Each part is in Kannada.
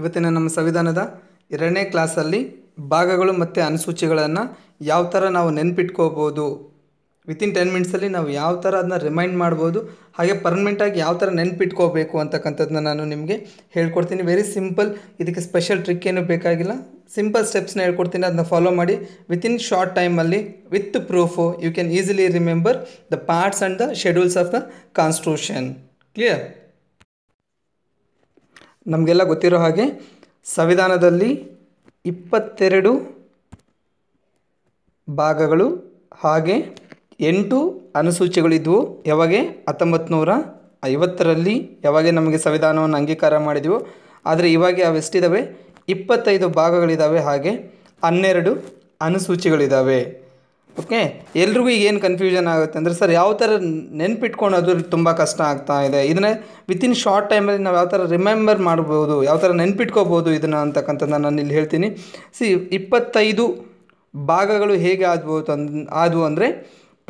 ಇವತ್ತಿನ ನಮ್ಮ ಸಂವಿಧಾನದ ಎರಡನೇ ಕ್ಲಾಸಲ್ಲಿ ಭಾಗಗಳು ಮತ್ತು ಅನುಸೂಚಿಗಳನ್ನು ಯಾವ ಥರ ನಾವು ನೆನ್ಪಿಟ್ಕೋಬೋದು ವಿತಿನ್ ಟೆನ್ ಮಿನಿಟ್ಸಲ್ಲಿ ನಾವು ಯಾವ ಥರ ಅದನ್ನ ರಿಮೈಂಡ್ ಮಾಡ್ಬೋದು ಹಾಗೆ ಪರ್ಮನೆಂಟಾಗಿ ಯಾವ ಥರ ನೆನ್ಪಿಟ್ಕೋಬೇಕು ಅಂತಕ್ಕಂಥದ್ದನ್ನ ನಾನು ನಿಮಗೆ ಹೇಳ್ಕೊಡ್ತೀನಿ ವೆರಿ ಸಿಂಪಲ್ ಇದಕ್ಕೆ ಸ್ಪೆಷಲ್ ಟ್ರಿಕ್ ಏನು ಬೇಕಾಗಿಲ್ಲ ಸಿಂಪಲ್ ಸ್ಟೆಪ್ಸ್ನ ಹೇಳ್ಕೊಡ್ತೀನಿ ಅದನ್ನ ಫಾಲೋ ಮಾಡಿ ವಿತಿನ್ ಶಾರ್ಟ್ ಟೈಮಲ್ಲಿ with proof you can easily remember the parts and the schedules of the constitution clear ನಮಗೆಲ್ಲ ಗೊತ್ತಿರೋ ಹಾಗೆ ಸಂವಿಧಾನದಲ್ಲಿ ಇಪ್ಪತ್ತೆರಡು ಭಾಗಗಳು ಹಾಗೆ ಎಂಟು ಅನುಸೂಚಿಗಳಿದ್ವು ಯಾವಾಗೆ ಹತ್ತೊಂಬತ್ತು ನೂರ ಐವತ್ತರಲ್ಲಿ ಯಾವಾಗೆ ನಮಗೆ ಸಂವಿಧಾನವನ್ನು ಅಂಗೀಕಾರ ಮಾಡಿದೆವು ಆದರೆ ಇವಾಗ ಅವೆಷ್ಟಿದ್ದಾವೆ ಇಪ್ಪತ್ತೈದು ಭಾಗಗಳಿದ್ದಾವೆ ಹಾಗೆ ಹನ್ನೆರಡು ಅನುಸೂಚಿಗಳಿದ್ದಾವೆ ಓಕೆ ಎಲ್ರಿಗೂ ಈಗ ಏನು ಕನ್ಫ್ಯೂಷನ್ ಆಗುತ್ತೆ ಅಂದರೆ ಸರ್ ಯಾವ ಥರ ನೆನ್ಪಿಟ್ಕೊಳೋದು ತುಂಬ ಕಷ್ಟ ಆಗ್ತಾ ಇದೆ ಇದನ್ನೇ ವಿತಿನ್ ಶಾರ್ಟ್ ಟೈಮಲ್ಲಿ ನಾವು ಯಾವ ಥರ ರಿಮೆಂಬರ್ ಮಾಡ್ಬೋದು ಯಾವ ಥರ ನೆನ್ಪಿಟ್ಕೋಬೋದು ಇದನ್ನು ಅಂತಕ್ಕಂಥದ್ದು ನಾನು ಇಲ್ಲಿ ಹೇಳ್ತೀನಿ ಸಿ ಇಪ್ಪತ್ತೈದು ಭಾಗಗಳು ಹೇಗೆ ಆದ್ಬೋದು ಅನ್ ಆದವು ಅಂದರೆ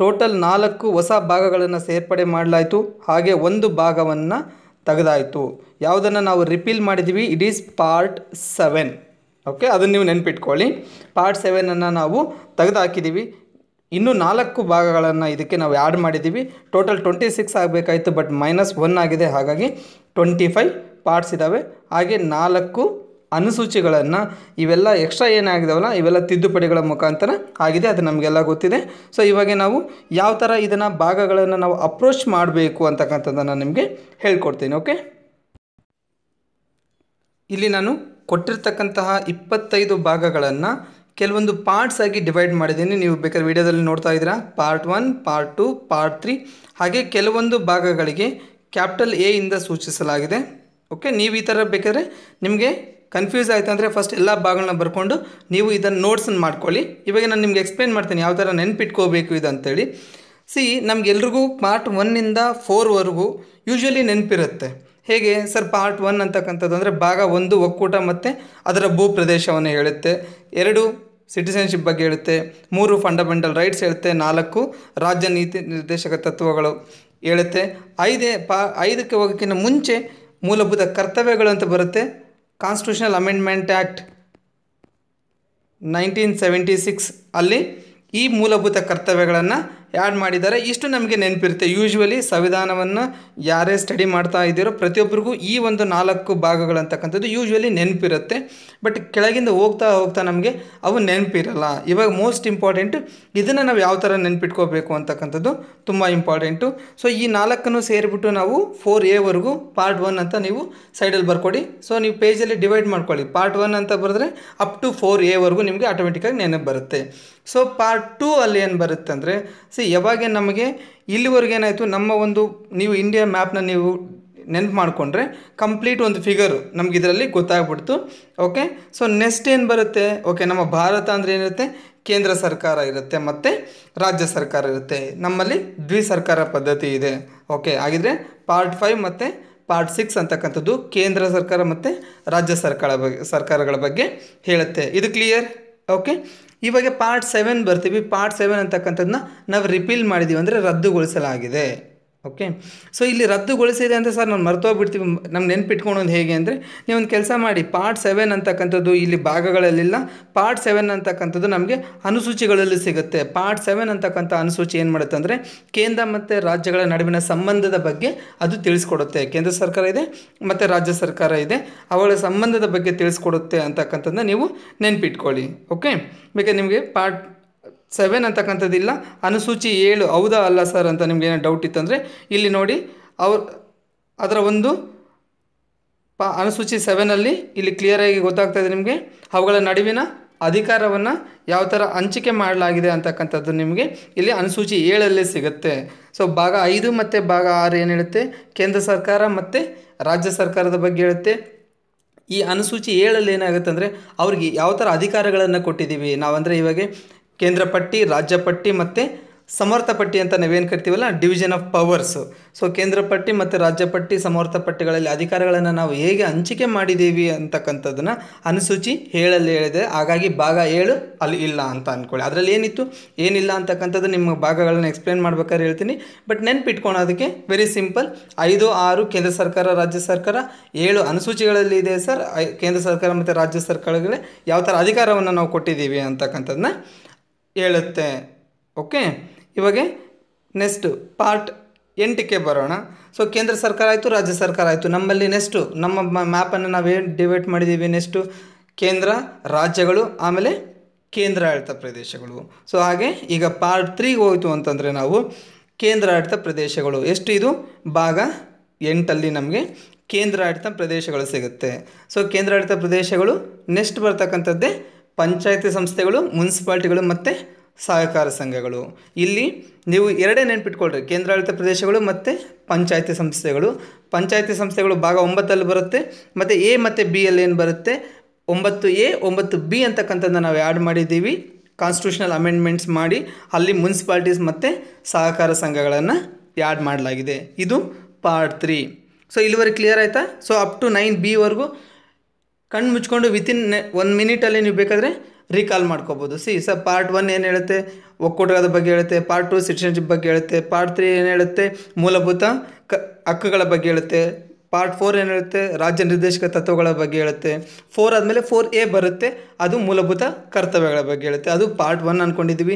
ಟೋಟಲ್ ನಾಲ್ಕು ಹೊಸ ಭಾಗಗಳನ್ನು ಸೇರ್ಪಡೆ ಮಾಡಲಾಯಿತು ಹಾಗೆ ಒಂದು ಭಾಗವನ್ನು ತೆಗೆದಾಯಿತು ಯಾವುದನ್ನು ನಾವು ರಿಪೀಲ್ ಮಾಡಿದ್ದೀವಿ it is part seven okay ಅದನ್ನು ನೀವು ನೆನ್ಪಿಟ್ಕೊಳ್ಳಿ ಪಾರ್ಟ್ ಸೆವೆನನ್ನು ನಾವು ತೆಗೆದುಹಾಕಿದ್ದೀವಿ ಇನ್ನೂ ನಾಲ್ಕು ಭಾಗಗಳನ್ನು ಇದಕ್ಕೆ ನಾವು ಆ್ಯಡ್ ಮಾಡಿದ್ದೀವಿ ಟೋಟಲ್ ಟ್ವೆಂಟಿ ಸಿಕ್ಸ್ ಆಗಬೇಕಾಯಿತು ಬಟ್ ಮೈನಸ್ ಒನ್ ಆಗಿದೆ ಹಾಗಾಗಿ ಟ್ವೆಂಟಿ ಫೈವ್ ಪಾರ್ಟ್ಸ್ ಇದ್ದಾವೆ ಹಾಗೆ ನಾಲ್ಕು ಅನುಸೂಚಿಗಳನ್ನು ಇವೆಲ್ಲ ಎಕ್ಸ್ಟ್ರಾ ಏನಾಗಿದಾವಲ್ಲ ಇವೆಲ್ಲ ತಿದ್ದುಪಡಿಗಳ ಮುಖಾಂತರ ಆಗಿದೆ ಅದು ನಮಗೆಲ್ಲ ಗೊತ್ತಿದೆ ಸೊ ಇವಾಗ ನಾವು ಯಾವ ಥರ ಇದನ್ನು ಭಾಗಗಳನ್ನು ನಾವು ಅಪ್ರೋಚ್ ಮಾಡಬೇಕು ಅಂತಕ್ಕಂಥದ್ದನ್ನು ನಿಮಗೆ ಹೇಳ್ಕೊಡ್ತೀನಿ ಓಕೆ ಇಲ್ಲಿ ನಾನು ಕೊಟ್ಟಿರ್ತಕ್ಕಂತಹ ಇಪ್ಪತ್ತೈದು ಭಾಗಗಳನ್ನು ಕೆಲವೊಂದು ಪಾರ್ಟ್ಸ್ ಆಗಿ ಡಿವೈಡ್ ಮಾಡಿದ್ದೀನಿ ನೀವು ಬೇಕಾದ್ರೆ ವಿಡಿಯೋದಲ್ಲಿ ನೋಡ್ತಾ ಇದ್ದೀರಾ part one part two part three ಹಾಗೆ ಕೆಲವೊಂದು ಭಾಗಗಳಿಗೆ ಕ್ಯಾಪಿಟಲ್ ಎ ಇಂದ ಸೂಚಿಸಲಾಗಿದೆ ಓಕೆ ನೀವು ಈ ಥರ ಬೇಕಾದರೆ ನಿಮಗೆ ಕನ್ಫ್ಯೂಸ್ ಆಯಿತು ಅಂದರೆ ಫಸ್ಟ್ ಎಲ್ಲ ಭಾಗಗಳನ್ನ ಬರ್ಕೊಂಡು ನೀವು ಇದನ್ನು ನೋಟ್ಸನ್ನು ಮಾಡ್ಕೊಳ್ಳಿ ಇವಾಗ ನಾನು ನಿಮ್ಗೆ ಎಕ್ಸ್ಪ್ಲೇನ್ ಮಾಡ್ತೀನಿ ಯಾವ ಥರ ನೆನ್ಪಿಟ್ಕೋಬೇಕು ಇದು ಅಂತೇಳಿ ಸಿ ನಮಗೆಲ್ರಿಗೂ ಪಾರ್ಟ್ ಒನ್ನಿಂದ ಫೋರ್ವರೆಗೂ ಯೂಶ್ವಲಿ ನೆನಪಿರುತ್ತೆ ಹೇಗೆ ಸರ್ ಪಾರ್ಟ್ ಒನ್ ಅಂತಕ್ಕಂಥದ್ದು ಅಂದರೆ ಭಾಗ ಒಂದು ಒಕ್ಕೂಟ ಮತ್ತು ಅದರ ಭೂ ಪ್ರದೇಶವನ್ನು ಹೇಳುತ್ತೆ ಎರಡು ಸಿಟಿಸನ್ಶಿಪ್ ಬಗ್ಗೆ ಹೇಳುತ್ತೆ ಮೂರು ಫಂಡಮೆಂಟಲ್ ರೈಟ್ಸ್ ಹೇಳುತ್ತೆ ನಾಲ್ಕು ರಾಜ್ಯ ನೀತಿ ನಿರ್ದೇಶಕ ತತ್ವಗಳು ಹೇಳುತ್ತೆ ಐದೇ ಪಾ ಐದಕ್ಕೆ ಹೋಗೋಕ್ಕಿಂತ ಮುಂಚೆ ಮೂಲಭೂತ ಕರ್ತವ್ಯಗಳು ಅಂತ ಬರುತ್ತೆ constitutional amendment act nineteen seventy six ಅಲ್ಲಿ ಈ ಮೂಲಭೂತ ಕರ್ತವ್ಯಗಳನ್ನು ಆ್ಯಡ್ ಮಾಡಿದ್ದಾರೆ ಇಷ್ಟು ನಮಗೆ ನೆನಪಿರುತ್ತೆ ಯೂಶ್ವಲಿ ಸಂವಿಧಾನವನ್ನು ಯಾರೇ ಸ್ಟಡಿ ಮಾಡ್ತಾ ಇದ್ದೀರೋ ಪ್ರತಿಯೊಬ್ಬರಿಗೂ ಈ ಒಂದು ನಾಲ್ಕು ಭಾಗಗಳಂತಕ್ಕಂಥದ್ದು ಯೂಶ್ವಲಿ ನೆನಪಿರುತ್ತೆ ಬಟ್ ಕೆಳಗಿಂದ ಹೋಗ್ತಾ ಹೋಗ್ತಾ ನಮಗೆ ಅವು ನೆನಪಿರಲ್ಲ ಇವಾಗ ಮೋಸ್ಟ್ ಇಂಪಾರ್ಟೆಂಟ್ ಇದನ್ನು ನಾವು ಯಾವ ಥರ ನೆನಪಿಟ್ಕೋಬೇಕು ಅಂತಕ್ಕಂಥದ್ದು ತುಂಬ ಇಂಪಾರ್ಟೆಂಟು ಸೊ ಈ ನಾಲ್ಕನ್ನು ಸೇರಿಬಿಟ್ಟು ನಾವು ಫೋರ್ ಎವರೆಗೂ ಪಾರ್ಟ್ ಒನ್ ಅಂತ ನೀವು ಸೈಡಲ್ಲಿ ಬರ್ಕೊಡಿ ಸೊ ನೀವು ಪೇಜಲ್ಲಿ ಡಿವೈಡ್ ಮಾಡ್ಕೊಳ್ಳಿ ಪಾರ್ಟ್ ಒನ್ ಅಂತ ಬರೆದ್ರೆ ಅಪ್ ಟು ಫೋರ್ ಎವರೆಗೂ ನಿಮಗೆ ಆಟೋಮೆಟಿಕ್ಕಾಗಿ ನೆನಪು ಬರುತ್ತೆ ಸೊ ಪಾರ್ಟ್ ಟೂ ಅಲ್ಲಿ ಏನು ಬರುತ್ತೆ ಅಂದರೆ ಸಿ ಯಾವಾಗ ನಮಗೆ ಇಲ್ಲಿವರೆಗೆ ಏನಾಯಿತು ನಮ್ಮ ಒಂದು ನೀವು ಇಂಡಿಯಾ ಮ್ಯಾಪ್ನ ನೀವು ನೆನಪು ಮಾಡಿಕೊಂಡ್ರೆ ಕಂಪ್ಲೀಟ್ ಒಂದು ಫಿಗರು ನಮ್ಗೆ ಇದರಲ್ಲಿ ಗೊತ್ತಾಗ್ಬಿಡ್ತು ಓಕೆ ಸೊ ನೆಕ್ಸ್ಟ್ ಏನು ಬರುತ್ತೆ ಓಕೆ ನಮ್ಮ ಭಾರತ ಅಂದರೆ ಏನಿರುತ್ತೆ ಕೇಂದ್ರ ಸರ್ಕಾರ ಇರುತ್ತೆ ಮತ್ತು ರಾಜ್ಯ ಸರ್ಕಾರ ಇರುತ್ತೆ ನಮ್ಮಲ್ಲಿ ದ್ವಿ ಸರ್ಕಾರ ಪದ್ಧತಿ ಇದೆ ಓಕೆ ಹಾಗಿದ್ರೆ ಪಾರ್ಟ್ ಫೈವ್ ಮತ್ತು ಪಾರ್ಟ್ ಸಿಕ್ಸ್ ಅಂತಕ್ಕಂಥದ್ದು ಕೇಂದ್ರ ಸರ್ಕಾರ ಮತ್ತು ರಾಜ್ಯ ಸರ್ಕಾರ ಬಗ್ಗೆ ಸರ್ಕಾರಗಳ ಬಗ್ಗೆ ಹೇಳುತ್ತೆ ಇದು ಕ್ಲಿಯರ್ ಓಕೆ ಇವಾಗ ಪಾರ್ಟ್ ಸೆವೆನ್ ಬರ್ತೀವಿ ಪಾರ್ಟ್ ಸೆವೆನ್ ಅಂತಕ್ಕಂಥದ್ದನ್ನ ನಾವು ರಿಪೀಲ್ ಮಾಡಿದ್ದೀವಿ ಅಂದರೆ ರದ್ದುಗೊಳಿಸಲಾಗಿದೆ ಓಕೆ ಸೊ ಇಲ್ಲಿ ರದ್ದುಗೊಳಿಸಿದೆ ಅಂತ ಸರ್ ನಾನು ಮರ್ತೋಗ್ಬಿಡ್ತೀವಿ ನೆನ್ಪಿಟ್ಕೊಂಡು ಒಂದು ಹೇಗೆ ಅಂದರೆ ನೀವು ಒಂದು ಕೆಲಸ ಮಾಡಿ ಪಾರ್ಟ್ ಸೆವೆನ್ ಅಂತಕ್ಕಂಥದ್ದು ಇಲ್ಲಿ ಭಾಗಗಳಲ್ಲಿಲ್ಲ ಪಾರ್ಟ್ ಸೆವೆನ್ ಅಂತಕ್ಕಂಥದ್ದು ನಮಗೆ ಅನುಸೂಚಿಗಳಲ್ಲಿ ಸಿಗುತ್ತೆ ಪಾರ್ಟ್ ಸೆವೆನ್ ಅಂತಕ್ಕಂಥ ಅನುಸೂಚಿ ಏನು ಮಾಡುತ್ತೆ ಅಂದರೆ ಕೇಂದ್ರ ಮತ್ತು ರಾಜ್ಯಗಳ ನಡುವಿನ ಸಂಬಂಧದ ಬಗ್ಗೆ ಅದು ತಿಳಿಸ್ಕೊಡುತ್ತೆ ಕೇಂದ್ರ ಸರ್ಕಾರ ಇದೆ ಮತ್ತು ರಾಜ್ಯ ಸರ್ಕಾರ ಇದೆ ಅವಳ ಸಂಬಂಧದ ಬಗ್ಗೆ ತಿಳಿಸ್ಕೊಡುತ್ತೆ ಅಂತಕ್ಕಂಥದ್ದನ್ನ ನೀವು ನೆನ್ಪಿಟ್ಕೊಳ್ಳಿ ಓಕೆ ಬೇಕಾದ್ರೆ ನಿಮಗೆ ಪಾರ್ಟ್ ಸೆವೆನ್ ಅಂತಕ್ಕಂಥದ್ದಿಲ್ಲ ಅನುಸೂಚಿ ಏಳು ಹೌದಾ ಅಲ್ಲ ಸರ್ ಅಂತ ನಿಮ್ಗೆ ಏನೋ ಡೌಟ್ ಇತ್ತಂದರೆ ಇಲ್ಲಿ ನೋಡಿ ಅವ್ರ ಅದರ ಒಂದು ಪ ಅನುಸೂಚಿ ಸೆವೆನಲ್ಲಿ ಇಲ್ಲಿ ಕ್ಲಿಯರಾಗಿ ಗೊತ್ತಾಗ್ತಾ ಇದೆ ನಿಮಗೆ ಅವುಗಳ ನಡುವಿನ ಅಧಿಕಾರವನ್ನು ಯಾವ ಥರ ಹಂಚಿಕೆ ಮಾಡಲಾಗಿದೆ ಅಂತಕ್ಕಂಥದ್ದು ನಿಮಗೆ ಇಲ್ಲಿ ಅನುಸೂಚಿ ಏಳಲ್ಲೇ ಸಿಗುತ್ತೆ ಸೊ ಭಾಗ ಐದು ಮತ್ತು ಭಾಗ ಆರು ಏನು ಹೇಳುತ್ತೆ ಕೇಂದ್ರ ಸರ್ಕಾರ ಮತ್ತು ರಾಜ್ಯ ಸರ್ಕಾರದ ಬಗ್ಗೆ ಹೇಳುತ್ತೆ ಈ ಅನುಸೂಚಿ ಏಳಲ್ಲಿ ಏನಾಗುತ್ತೆ ಅಂದರೆ ಅವ್ರಿಗೆ ಯಾವ ಥರ ಅಧಿಕಾರಗಳನ್ನು ಕೊಟ್ಟಿದ್ದೀವಿ ನಾವಂದರೆ ಇವಾಗ ಕೇಂದ್ರ ಪಟ್ಟಿ ರಾಜ್ಯ ಪಟ್ಟಿ ಮತ್ತು ಸಮರ್ಥ ಪಟ್ಟಿ ಅಂತ ನಾವೇನು ಕರಿತೀವಲ್ಲ ಡಿವಿಷನ್ ಆಫ್ ಪವರ್ಸು ಸೊ ಕೇಂದ್ರ ಪಟ್ಟಿ ಮತ್ತು ರಾಜ್ಯ ಪಟ್ಟಿ ಸಮರ್ಥ ಪಟ್ಟಿಗಳಲ್ಲಿ ಅಧಿಕಾರಗಳನ್ನು ನಾವು ಹೇಗೆ ಹಂಚಿಕೆ ಮಾಡಿದ್ದೀವಿ ಅಂತಕ್ಕಂಥದ್ದನ್ನು ಅನುಸೂಚಿ ಹೇಳಲ್ಲಿ ಹೇಳಿದೆ ಹಾಗಾಗಿ ಭಾಗ ಏಳು ಅಲ್ಲಿ ಇಲ್ಲ ಅಂತ ಅಂದ್ಕೊಳ್ಳಿ ಅದರಲ್ಲಿ ಏನಿತ್ತು ಏನಿಲ್ಲ ಅಂತಕ್ಕಂಥದ್ದು ನಿಮ್ಮ ಭಾಗಗಳನ್ನು ಎಕ್ಸ್ಪ್ಲೇನ್ ಮಾಡ್ಬೇಕಾದ್ರೆ ಹೇಳ್ತೀನಿ ಬಟ್ ನೆನ್ಪಿಟ್ಕೊಳೋದಕ್ಕೆ ವೆರಿ ಸಿಂಪಲ್ ಐದು ಆರು ಕೇಂದ್ರ ಸರ್ಕಾರ ರಾಜ್ಯ ಸರ್ಕಾರ ಏಳು ಅನುಸೂಚಿಗಳಲ್ಲಿ ಇದೆ ಸರ್ ಕೇಂದ್ರ ಸರ್ಕಾರ ಮತ್ತು ರಾಜ್ಯ ಸರ್ಕಾರಗಳೇ ಯಾವ ಥರ ಅಧಿಕಾರವನ್ನು ನಾವು ಕೊಟ್ಟಿದ್ದೀವಿ ಅಂತಕ್ಕಂಥದ್ದನ್ನ ಹೇಳುತ್ತೆ ಓಕೆ ಇವಾಗ ನೆಕ್ಸ್ಟ್ ಪಾರ್ಟ್ ಎಂಟಕ್ಕೆ ಬರೋಣ ಸೊ ಕೇಂದ್ರ ಸರ್ಕಾರ ಆಯಿತು ರಾಜ್ಯ ಸರ್ಕಾರ ಆಯಿತು ನಮ್ಮಲ್ಲಿ ನೆಕ್ಸ್ಟು ನಮ್ಮ ಮ್ಯಾಪನ್ನು ನಾವೇನು ಡಿವೈಡ್ ಮಾಡಿದ್ದೀವಿ ನೆಕ್ಸ್ಟು ಕೇಂದ್ರ ರಾಜ್ಯಗಳು ಆಮೇಲೆ ಕೇಂದ್ರಾಡಳಿತ ಪ್ರದೇಶಗಳು ಸೊ ಹಾಗೆ ಈಗ ಪಾರ್ಟ್ ತ್ರೀಗೆ ಹೋಯಿತು ಅಂತಂದರೆ ನಾವು ಕೇಂದ್ರಾಡಳಿತ ಪ್ರದೇಶಗಳು ಎಷ್ಟು ಇದು ಭಾಗ ಎಂಟಲ್ಲಿ ನಮಗೆ ಕೇಂದ್ರಾಡಳಿತ ಪ್ರದೇಶಗಳು ಸಿಗುತ್ತೆ ಸೊ ಕೇಂದ್ರಾಡಳಿತ ಪ್ರದೇಶಗಳು ನೆಕ್ಸ್ಟ್ ಬರ್ತಕ್ಕಂಥದ್ದೇ ಪಂಚಾಯತಿ ಸಂಸ್ಥೆಗಳು ಮುನ್ಸಿಪಾಲ್ಟಿಗಳು ಮತ್ತು ಸಹಕಾರ ಸಂಘಗಳು ಇಲ್ಲಿ ನೀವು ಎರಡೇ ನೆನ್ಪಿಟ್ಕೊಳ್ರಿ ಕೇಂದ್ರಾಡಳಿತ ಪ್ರದೇಶಗಳು ಮತ್ತು ಪಂಚಾಯತಿ ಸಂಸ್ಥೆಗಳು ಪಂಚಾಯತಿ ಸಂಸ್ಥೆಗಳು ಭಾಗ ಒಂಬತ್ತಲ್ಲಿ ಬರುತ್ತೆ ಮತ್ತು ಎ ಮತ್ತು ಬಿ ಅಲ್ಲಿ ಏನು ಬರುತ್ತೆ ಒಂಬತ್ತು ಎ ಒಂಬತ್ತು ಬಿ ಅಂತಕ್ಕಂಥದ್ದು ನಾವು ಆ್ಯಡ್ ಮಾಡಿದ್ದೀವಿ ಕಾನ್ಸ್ಟಿಟ್ಯೂಷನಲ್ ಅಮೆಂಡ್ಮೆಂಟ್ಸ್ ಮಾಡಿ ಅಲ್ಲಿ ಮುನ್ಸಿಪಾಲ್ಟೀಸ್ ಮತ್ತು ಸಹಕಾರ ಸಂಘಗಳನ್ನು ಆ್ಯಡ್ ಮಾಡಲಾಗಿದೆ ಇದು ಪಾರ್ಟ್ ತ್ರೀ ಸೊ ಇಲ್ಲಿವರೆಗೆ ಕ್ಲಿಯರ್ ಆಯಿತಾ ಸೊ ಅಪ್ ಟು ನೈನ್ ಬಿವರೆಗೂ ಕಣ್ಣು ಮುಚ್ಕೊಂಡು ವಿತಿನ್ ಒನ್ ಮಿನಿಟಲ್ಲಿ ನೀವು ಬೇಕಾದರೆ ರೀಕಾಲ್ ಮಾಡ್ಕೋಬೋದು ಸಿ ಸರ್ ಪಾರ್ಟ್ ಒನ್ ಏನು ಹೇಳುತ್ತೆ ಒಕ್ಕೂಟಗಳ ಬಗ್ಗೆ ಹೇಳುತ್ತೆ ಪಾರ್ಟ್ ಟು ಸಿಟಿಸನ್ಶಿಪ್ ಬಗ್ಗೆ ಹೇಳುತ್ತೆ ಪಾರ್ಟ್ ತ್ರೀ ಏನು ಹೇಳುತ್ತೆ ಮೂಲಭೂತ ಕ ಹಕ್ಕುಗಳ ಬಗ್ಗೆ ಹೇಳುತ್ತೆ ಪಾರ್ಟ್ ಫೋರ್ ಏನು ಹೇಳುತ್ತೆ ರಾಜ್ಯ ನಿರ್ದೇಶಕ ತತ್ವಗಳ ಬಗ್ಗೆ ಹೇಳುತ್ತೆ ಫೋರ್ ಆದಮೇಲೆ ಫೋರ್ ಎ ಬರುತ್ತೆ ಅದು ಮೂಲಭೂತ ಕರ್ತವ್ಯಗಳ ಬಗ್ಗೆ ಹೇಳುತ್ತೆ ಅದು ಪಾರ್ಟ್ ಒನ್ ಅಂದ್ಕೊಂಡಿದ್ದೀವಿ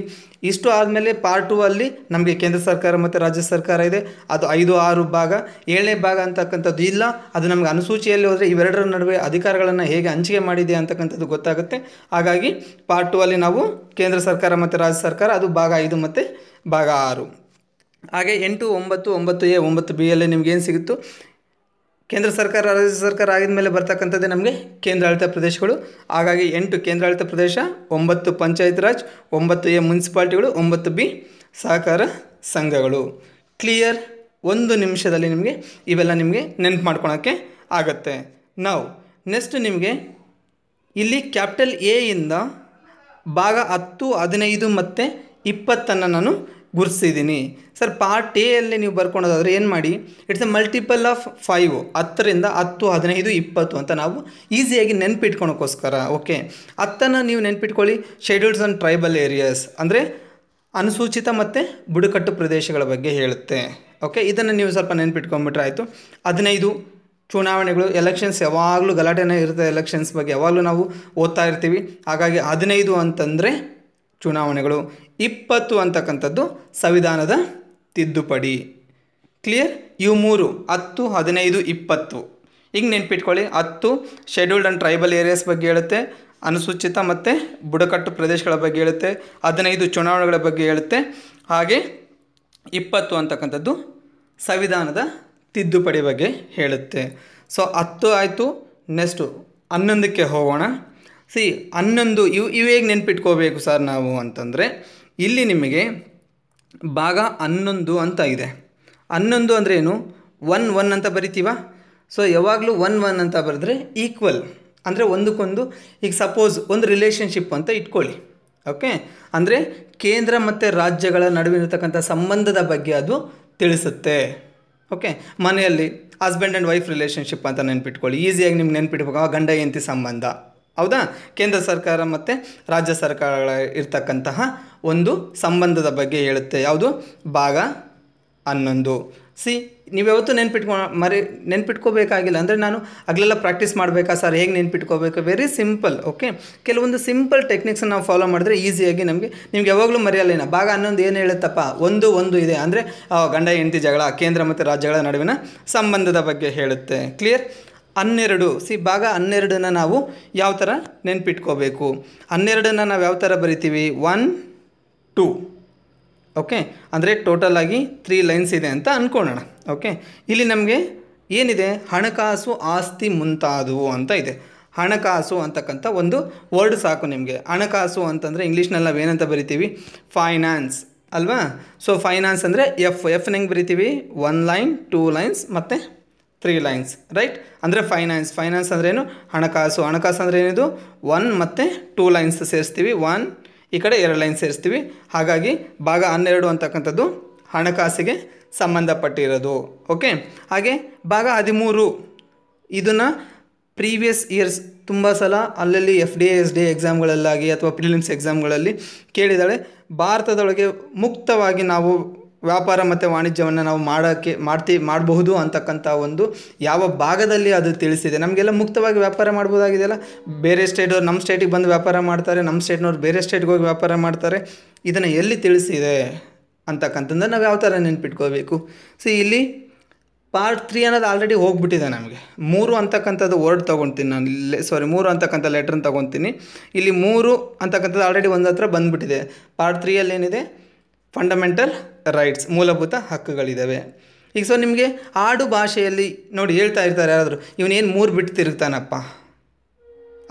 ಇಷ್ಟು ಆದಮೇಲೆ ಪಾರ್ಟ್ ಟು ಅಲ್ಲಿ ನಮಗೆ ಕೇಂದ್ರ ಸರ್ಕಾರ ಮತ್ತು ರಾಜ್ಯ ಸರ್ಕಾರ ಇದೆ ಅದು ಐದು ಆರು ಭಾಗ ಏಳನೇ ಭಾಗ ಅಂತಕ್ಕಂಥದ್ದು ಇಲ್ಲ ಅದು ನಮಗೆ ಅನುಸೂಚಿಯಲ್ಲಿ ಹೋದರೆ ಇವೆರಡರ ನಡುವೆ ಅಧಿಕಾರಗಳನ್ನು ಹೇಗೆ ಹಂಚಿಕೆ ಮಾಡಿದೆ ಅಂತಕ್ಕಂಥದ್ದು ಗೊತ್ತಾಗುತ್ತೆ ಹಾಗಾಗಿ ಪಾರ್ಟ್ ಟೂ ಅಲ್ಲಿ ನಾವು ಕೇಂದ್ರ ಸರ್ಕಾರ ಮತ್ತು ರಾಜ್ಯ ಸರ್ಕಾರ ಅದು ಭಾಗ ಐದು ಮತ್ತು ಭಾಗ ಆರು ಹಾಗೆ ಎಂಟು ಒಂಬತ್ತು ಒಂಬತ್ತು ಎ ಒಂಬತ್ತು ಬಿ ಅಲ್ಲಿ ನಿಮ್ಗೆ ಏನು ಸಿಗುತ್ತೋ ಕೇಂದ್ರ ಸರ್ಕಾರ ರಾಜ್ಯ ಸರ್ಕಾರ ಆಗಿದ ಮೇಲೆ ಬರ್ತಕ್ಕಂಥದ್ದೇ ನಮಗೆ ಕೇಂದ್ರಾಡಳಿತ ಪ್ರದೇಶಗಳು ಹಾಗಾಗಿ ಎಂಟು ಕೇಂದ್ರಾಡಳಿತ ಪ್ರದೇಶ ಒಂಬತ್ತು ಪಂಚಾಯತ್ ರಾಜ್ ಒಂಬತ್ತು ಎ ಮುನ್ಸಿಪಾಲ್ಟಿಗಳು ಒಂಬತ್ತು ಬಿ ಸಹಕಾರ ಸಂಘಗಳು ಕ್ಲಿಯರ್ ಒಂದು ನಿಮಿಷದಲ್ಲಿ ನಿಮಗೆ ಇವೆಲ್ಲ ನಿಮಗೆ ನೆನ್ಪು ಮಾಡ್ಕೊಳೋಕ್ಕೆ ಆಗತ್ತೆ ನಾವು ನೆಕ್ಸ್ಟ್ ನಿಮಗೆ ಇಲ್ಲಿ ಕ್ಯಾಪಿಟಲ್ ಎ ಇಂದ ಭಾಗ ಹತ್ತು ಹದಿನೈದು ಮತ್ತು ಇಪ್ಪತ್ತನ್ನು ನಾನು ಗುರುತಿಸಿದ್ದೀನಿ ಸರ್ ಪಾರ್ಟ್ ಎಯಲ್ಲಿ ನೀವು ಬರ್ಕೊಳೋದಾದರೆ ಏನು ಮಾಡಿ it's a multiple of five ಹತ್ತರಿಂದ ಹತ್ತು ಹದಿನೈದು ಇಪ್ಪತ್ತು ಅಂತ ನಾವು ಈಸಿಯಾಗಿ ನೆನ್ಪಿಟ್ಕೊಳೋಕ್ಕೋಸ್ಕರ ಓಕೆ ಹತ್ತನ್ನು ನೀವು ನೆನ್ಪಿಟ್ಕೊಳ್ಳಿ ಶೆಡ್ಯೂಲ್ಸ್ ಆ್ಯಂಡ್ ಟ್ರೈಬಲ್ ಏರಿಯಾಸ್ ಅಂದರೆ ಅನುಸೂಚಿತ ಮತ್ತು ಬುಡಕಟ್ಟು ಪ್ರದೇಶಗಳ ಬಗ್ಗೆ ಹೇಳುತ್ತೆ ಓಕೆ ಇದನ್ನು ನೀವು ಸ್ವಲ್ಪ ನೆನ್ಪಿಟ್ಕೊಂಬಿಟ್ರೆ ಆಯಿತು ಹದಿನೈದು ಚುನಾವಣೆಗಳು ಎಲೆಕ್ಷನ್ಸ್ ಯಾವಾಗಲೂ ಗಲಾಟೆನೇ ಇರುತ್ತೆ ಎಲೆಕ್ಷನ್ಸ್ ಬಗ್ಗೆ ಯಾವಾಗಲೂ ನಾವು ಓದ್ತಾ ಇರ್ತೀವಿ ಹಾಗಾಗಿ ಹದಿನೈದು ಅಂತಂದರೆ ಚುನಾವಣೆಗಳು ಇಪ್ಪತ್ತು ಅಂತಕ್ಕಂಥದ್ದು ಸಂವಿಧಾನದ ತಿದ್ದುಪಡಿ ಕ್ಲಿಯರ್ ಇವು ಮೂರು ಹತ್ತು ಹದಿನೈದು ಇಪ್ಪತ್ತು ಈಗ ನೆನ್ಪಿಟ್ಕೊಳ್ಳಿ ಹತ್ತು ಶೆಡ್ಯೂಲ್ಡ್ ಆ್ಯಂಡ್ ಟ್ರೈಬಲ್ ಏರಿಯಾಸ್ ಬಗ್ಗೆ ಹೇಳುತ್ತೆ ಅನುಸೂಚಿತ ಮತ್ತು ಬುಡಕಟ್ಟು ಪ್ರದೇಶಗಳ ಬಗ್ಗೆ ಹೇಳುತ್ತೆ ಹದಿನೈದು ಚುನಾವಣೆಗಳ ಬಗ್ಗೆ ಹೇಳುತ್ತೆ ಹಾಗೆ ಇಪ್ಪತ್ತು ಅಂತಕ್ಕಂಥದ್ದು ಸಂವಿಧಾನದ ತಿದ್ದುಪಡಿ ಬಗ್ಗೆ ಹೇಳುತ್ತೆ ಸೊ ಹತ್ತು ಆಯಿತು ನೆಕ್ಸ್ಟು ಹನ್ನೊಂದಕ್ಕೆ ಹೋಗೋಣ ಸಿ ಹನ್ನೊಂದು ಇವು ಇವು ಹೇಗೆ ನೆನ್ಪಿಟ್ಕೋಬೇಕು ಸರ್ ನಾವು ಅಂತಂದರೆ ಇಲ್ಲಿ ನಿಮಗೆ ಭಾಗ ಹನ್ನೊಂದು ಅಂತ ಇದೆ ಹನ್ನೊಂದು ಅಂದರೆ ಏನು ಒನ್ ಒನ್ ಅಂತ ಬರಿತೀವ ಸೊ ಯಾವಾಗಲೂ ಒನ್ ಒನ್ ಅಂತ ಬರೆದ್ರೆ ಈಕ್ವಲ್ ಅಂದರೆ ಒಂದಕ್ಕೊಂದು ಈಗ ಸಪೋಸ್ ಒಂದು ರಿಲೇಷನ್ಶಿಪ್ ಅಂತ ಇಟ್ಕೊಳ್ಳಿ ಓಕೆ ಅಂದರೆ ಕೇಂದ್ರ ಮತ್ತು ರಾಜ್ಯಗಳ ಇರತಕ್ಕಂಥ ಸಂಬಂಧದ ಬಗ್ಗೆ ಅದು ತಿಳಿಸುತ್ತೆ ಓಕೆ ಮನೆಯಲ್ಲಿ ಹಸ್ಬೆಂಡ್ ಆ್ಯಂಡ್ ವೈಫ್ ರಿಲೇಷನ್ಶಿಪ್ ಅಂತ ನೆನ್ಪಿಟ್ಕೊಳ್ಳಿ ಈಸಿಯಾಗಿ ನಿಮ್ಗೆ ನೆನ್ಪಿಟ್ಬೇಕು ಗಂಡ ಗಂಡಯಂತಿ ಸಂಬಂಧ ಹೌದಾ ಕೇಂದ್ರ ಸರ್ಕಾರ ಮತ್ತು ರಾಜ್ಯ ಸರ್ಕಾರಗಳ ಇರ್ತಕ್ಕಂತಹ ಒಂದು ಸಂಬಂಧದ ಬಗ್ಗೆ ಹೇಳುತ್ತೆ ಯಾವುದು ಭಾಗ ಹನ್ನೊಂದು ಸಿ ನೀವು ಯಾವತ್ತೂ ನೆನ್ಪಿಟ್ಕೊ ಮರಿ ನೆನ್ಪಿಟ್ಕೋಬೇಕಾಗಿಲ್ಲ ಅಂದರೆ ನಾನು ಅಗ್ಲೆಲ್ಲ ಪ್ರಾಕ್ಟೀಸ್ ಮಾಡಬೇಕಾ ಸರ್ ಹೇಗೆ ನೆನ್ಪಿಟ್ಕೋಬೇಕು ವೆರಿ ಸಿಂಪಲ್ ಓಕೆ ಕೆಲವೊಂದು ಸಿಂಪಲ್ ಟೆಕ್ನಿಕ್ಸನ್ನು ನಾವು ಫಾಲೋ ಮಾಡಿದ್ರೆ ಈಸಿಯಾಗಿ ನಮಗೆ ನಿಮ್ಗೆ ಯಾವಾಗಲೂ ಮರೆಯಲ್ಲೇನ ಭಾಗ ಹನ್ನೊಂದು ಏನು ಹೇಳುತ್ತಪ್ಪ ಒಂದು ಒಂದು ಇದೆ ಅಂದರೆ ಗಂಡ ಹೆಂಡತಿ ಜಗಳ ಕೇಂದ್ರ ಮತ್ತು ರಾಜ್ಯಗಳ ನಡುವಿನ ಸಂಬಂಧದ ಬಗ್ಗೆ ಹೇಳುತ್ತೆ ಕ್ಲಿಯರ್ ಹನ್ನೆರಡು ಸಿ ಭಾಗ ಹನ್ನೆರಡನ್ನು ನಾವು ಯಾವ ಥರ ನೆನ್ಪಿಟ್ಕೋಬೇಕು ಹನ್ನೆರಡನ್ನು ನಾವು ಯಾವ ಥರ ಬರಿತೀವಿ ಒನ್ ಟೂ ಓಕೆ ಅಂದರೆ ಟೋಟಲ್ ಆಗಿ ತ್ರೀ ಲೈನ್ಸ್ ಇದೆ ಅಂತ ಅಂದ್ಕೊಳ್ಳೋಣ ಓಕೆ ಇಲ್ಲಿ ನಮಗೆ ಏನಿದೆ ಹಣಕಾಸು ಆಸ್ತಿ ಮುಂತಾದವು ಅಂತ ಇದೆ ಹಣಕಾಸು ಅಂತಕ್ಕಂಥ ಒಂದು ವರ್ಡ್ ಸಾಕು ನಿಮಗೆ ಹಣಕಾಸು ಅಂತಂದರೆ ಇಂಗ್ಲೀಷ್ನಲ್ಲಿ ನಾವು ಏನಂತ ಬರಿತೀವಿ ಫೈನಾನ್ಸ್ ಅಲ್ವಾ ಸೊ ಫೈನಾನ್ಸ್ ಅಂದರೆ ಎಫ್ ಎಫ್ನ ಹೆಂಗೆ ಬರಿತೀವಿ ಒನ್ ಲೈನ್ ಟೂ ಲೈನ್ಸ್ ಮತ್ತು ತ್ರೀ ಲೈನ್ಸ್ ರೈಟ್ ಅಂದರೆ ಫೈನಾನ್ಸ್ ಫೈನಾನ್ಸ್ ಅಂದ್ರೇನು ಹಣಕಾಸು ಹಣಕಾಸು ಅಂದರೆ ಏನಿದು ಒನ್ ಮತ್ತು ಟೂ ಲೈನ್ಸ್ ಸೇರಿಸ್ತೀವಿ ಒನ್ ಈ ಕಡೆ ಎರಡು ಲೈನ್ಸ್ ಸೇರಿಸ್ತೀವಿ ಹಾಗಾಗಿ ಭಾಗ ಹನ್ನೆರಡು ಅಂತಕ್ಕಂಥದ್ದು ಹಣಕಾಸಿಗೆ ಸಂಬಂಧಪಟ್ಟಿರೋದು ಓಕೆ ಹಾಗೆ ಭಾಗ ಹದಿಮೂರು ಇದನ್ನು ಪ್ರೀವಿಯಸ್ ಇಯರ್ಸ್ ತುಂಬ ಸಲ ಅಲ್ಲಲ್ಲಿ ಎಫ್ ಡಿ ಎಸ್ ಡಿ ಎಕ್ಸಾಮ್ಗಳಲ್ಲಾಗಿ ಅಥವಾ ಪ್ರಿಲಿಮ್ಸ್ ಎಕ್ಸಾಮ್ಗಳಲ್ಲಿ ಕೇಳಿದಾಳೆ ಭಾರತದೊಳಗೆ ಮುಕ್ತವಾಗಿ ನಾವು ವ್ಯಾಪಾರ ಮತ್ತು ವಾಣಿಜ್ಯವನ್ನು ನಾವು ಮಾಡೋಕ್ಕೆ ಮಾಡ್ತಿ ಮಾಡಬಹುದು ಅಂತಕ್ಕಂಥ ಒಂದು ಯಾವ ಭಾಗದಲ್ಲಿ ಅದು ತಿಳಿಸಿದೆ ನಮಗೆಲ್ಲ ಮುಕ್ತವಾಗಿ ವ್ಯಾಪಾರ ಮಾಡ್ಬೋದಾಗಿದೆಯಲ್ಲ ಬೇರೆ ಸ್ಟೇಟವ್ರು ನಮ್ಮ ಸ್ಟೇಟಿಗೆ ಬಂದು ವ್ಯಾಪಾರ ಮಾಡ್ತಾರೆ ನಮ್ಮ ಸ್ಟೇಟ್ನವ್ರು ಬೇರೆ ಸ್ಟೇಟ್ಗೆ ಹೋಗಿ ವ್ಯಾಪಾರ ಮಾಡ್ತಾರೆ ಇದನ್ನು ಎಲ್ಲಿ ತಿಳಿಸಿದೆ ಅಂತಕ್ಕಂಥದ್ದು ನಾವು ಯಾವ ಥರ ನೆನ್ಪಿಟ್ಕೋಬೇಕು ಸೊ ಇಲ್ಲಿ ಪಾರ್ಟ್ ತ್ರೀ ಅನ್ನೋದು ಆಲ್ರೆಡಿ ಹೋಗ್ಬಿಟ್ಟಿದೆ ನಮಗೆ ಮೂರು ಅಂತಕ್ಕಂಥದ್ದು ವರ್ಡ್ ತೊಗೊತೀನಿ ನಾನು ಇಲ್ಲೇ ಸಾರಿ ಮೂರು ಅಂತಕ್ಕಂಥ ಲೆಟ್ರನ್ನ ತೊಗೊತೀನಿ ಇಲ್ಲಿ ಮೂರು ಅಂತಕ್ಕಂಥದ್ದು ಆಲ್ರೆಡಿ ಒಂದು ಹತ್ರ ಬಂದುಬಿಟ್ಟಿದೆ ಪಾರ್ಟ್ ತ್ರೀಯಲ್ಲಿ ಏನಿದೆ ಫಂಡಮೆಂಟಲ್ ರೈಟ್ಸ್ ಮೂಲಭೂತ ಹಕ್ಕುಗಳಿದ್ದಾವೆ ಈಗ ಸೊ ನಿಮಗೆ ಆಡು ಭಾಷೆಯಲ್ಲಿ ನೋಡಿ ಹೇಳ್ತಾ ಇರ್ತಾರೆ ಯಾರಾದರೂ ಇವನೇನು ಮೂರು ಬಿಟ್ಟು ತಿರುಗ್ತಾನಪ್ಪ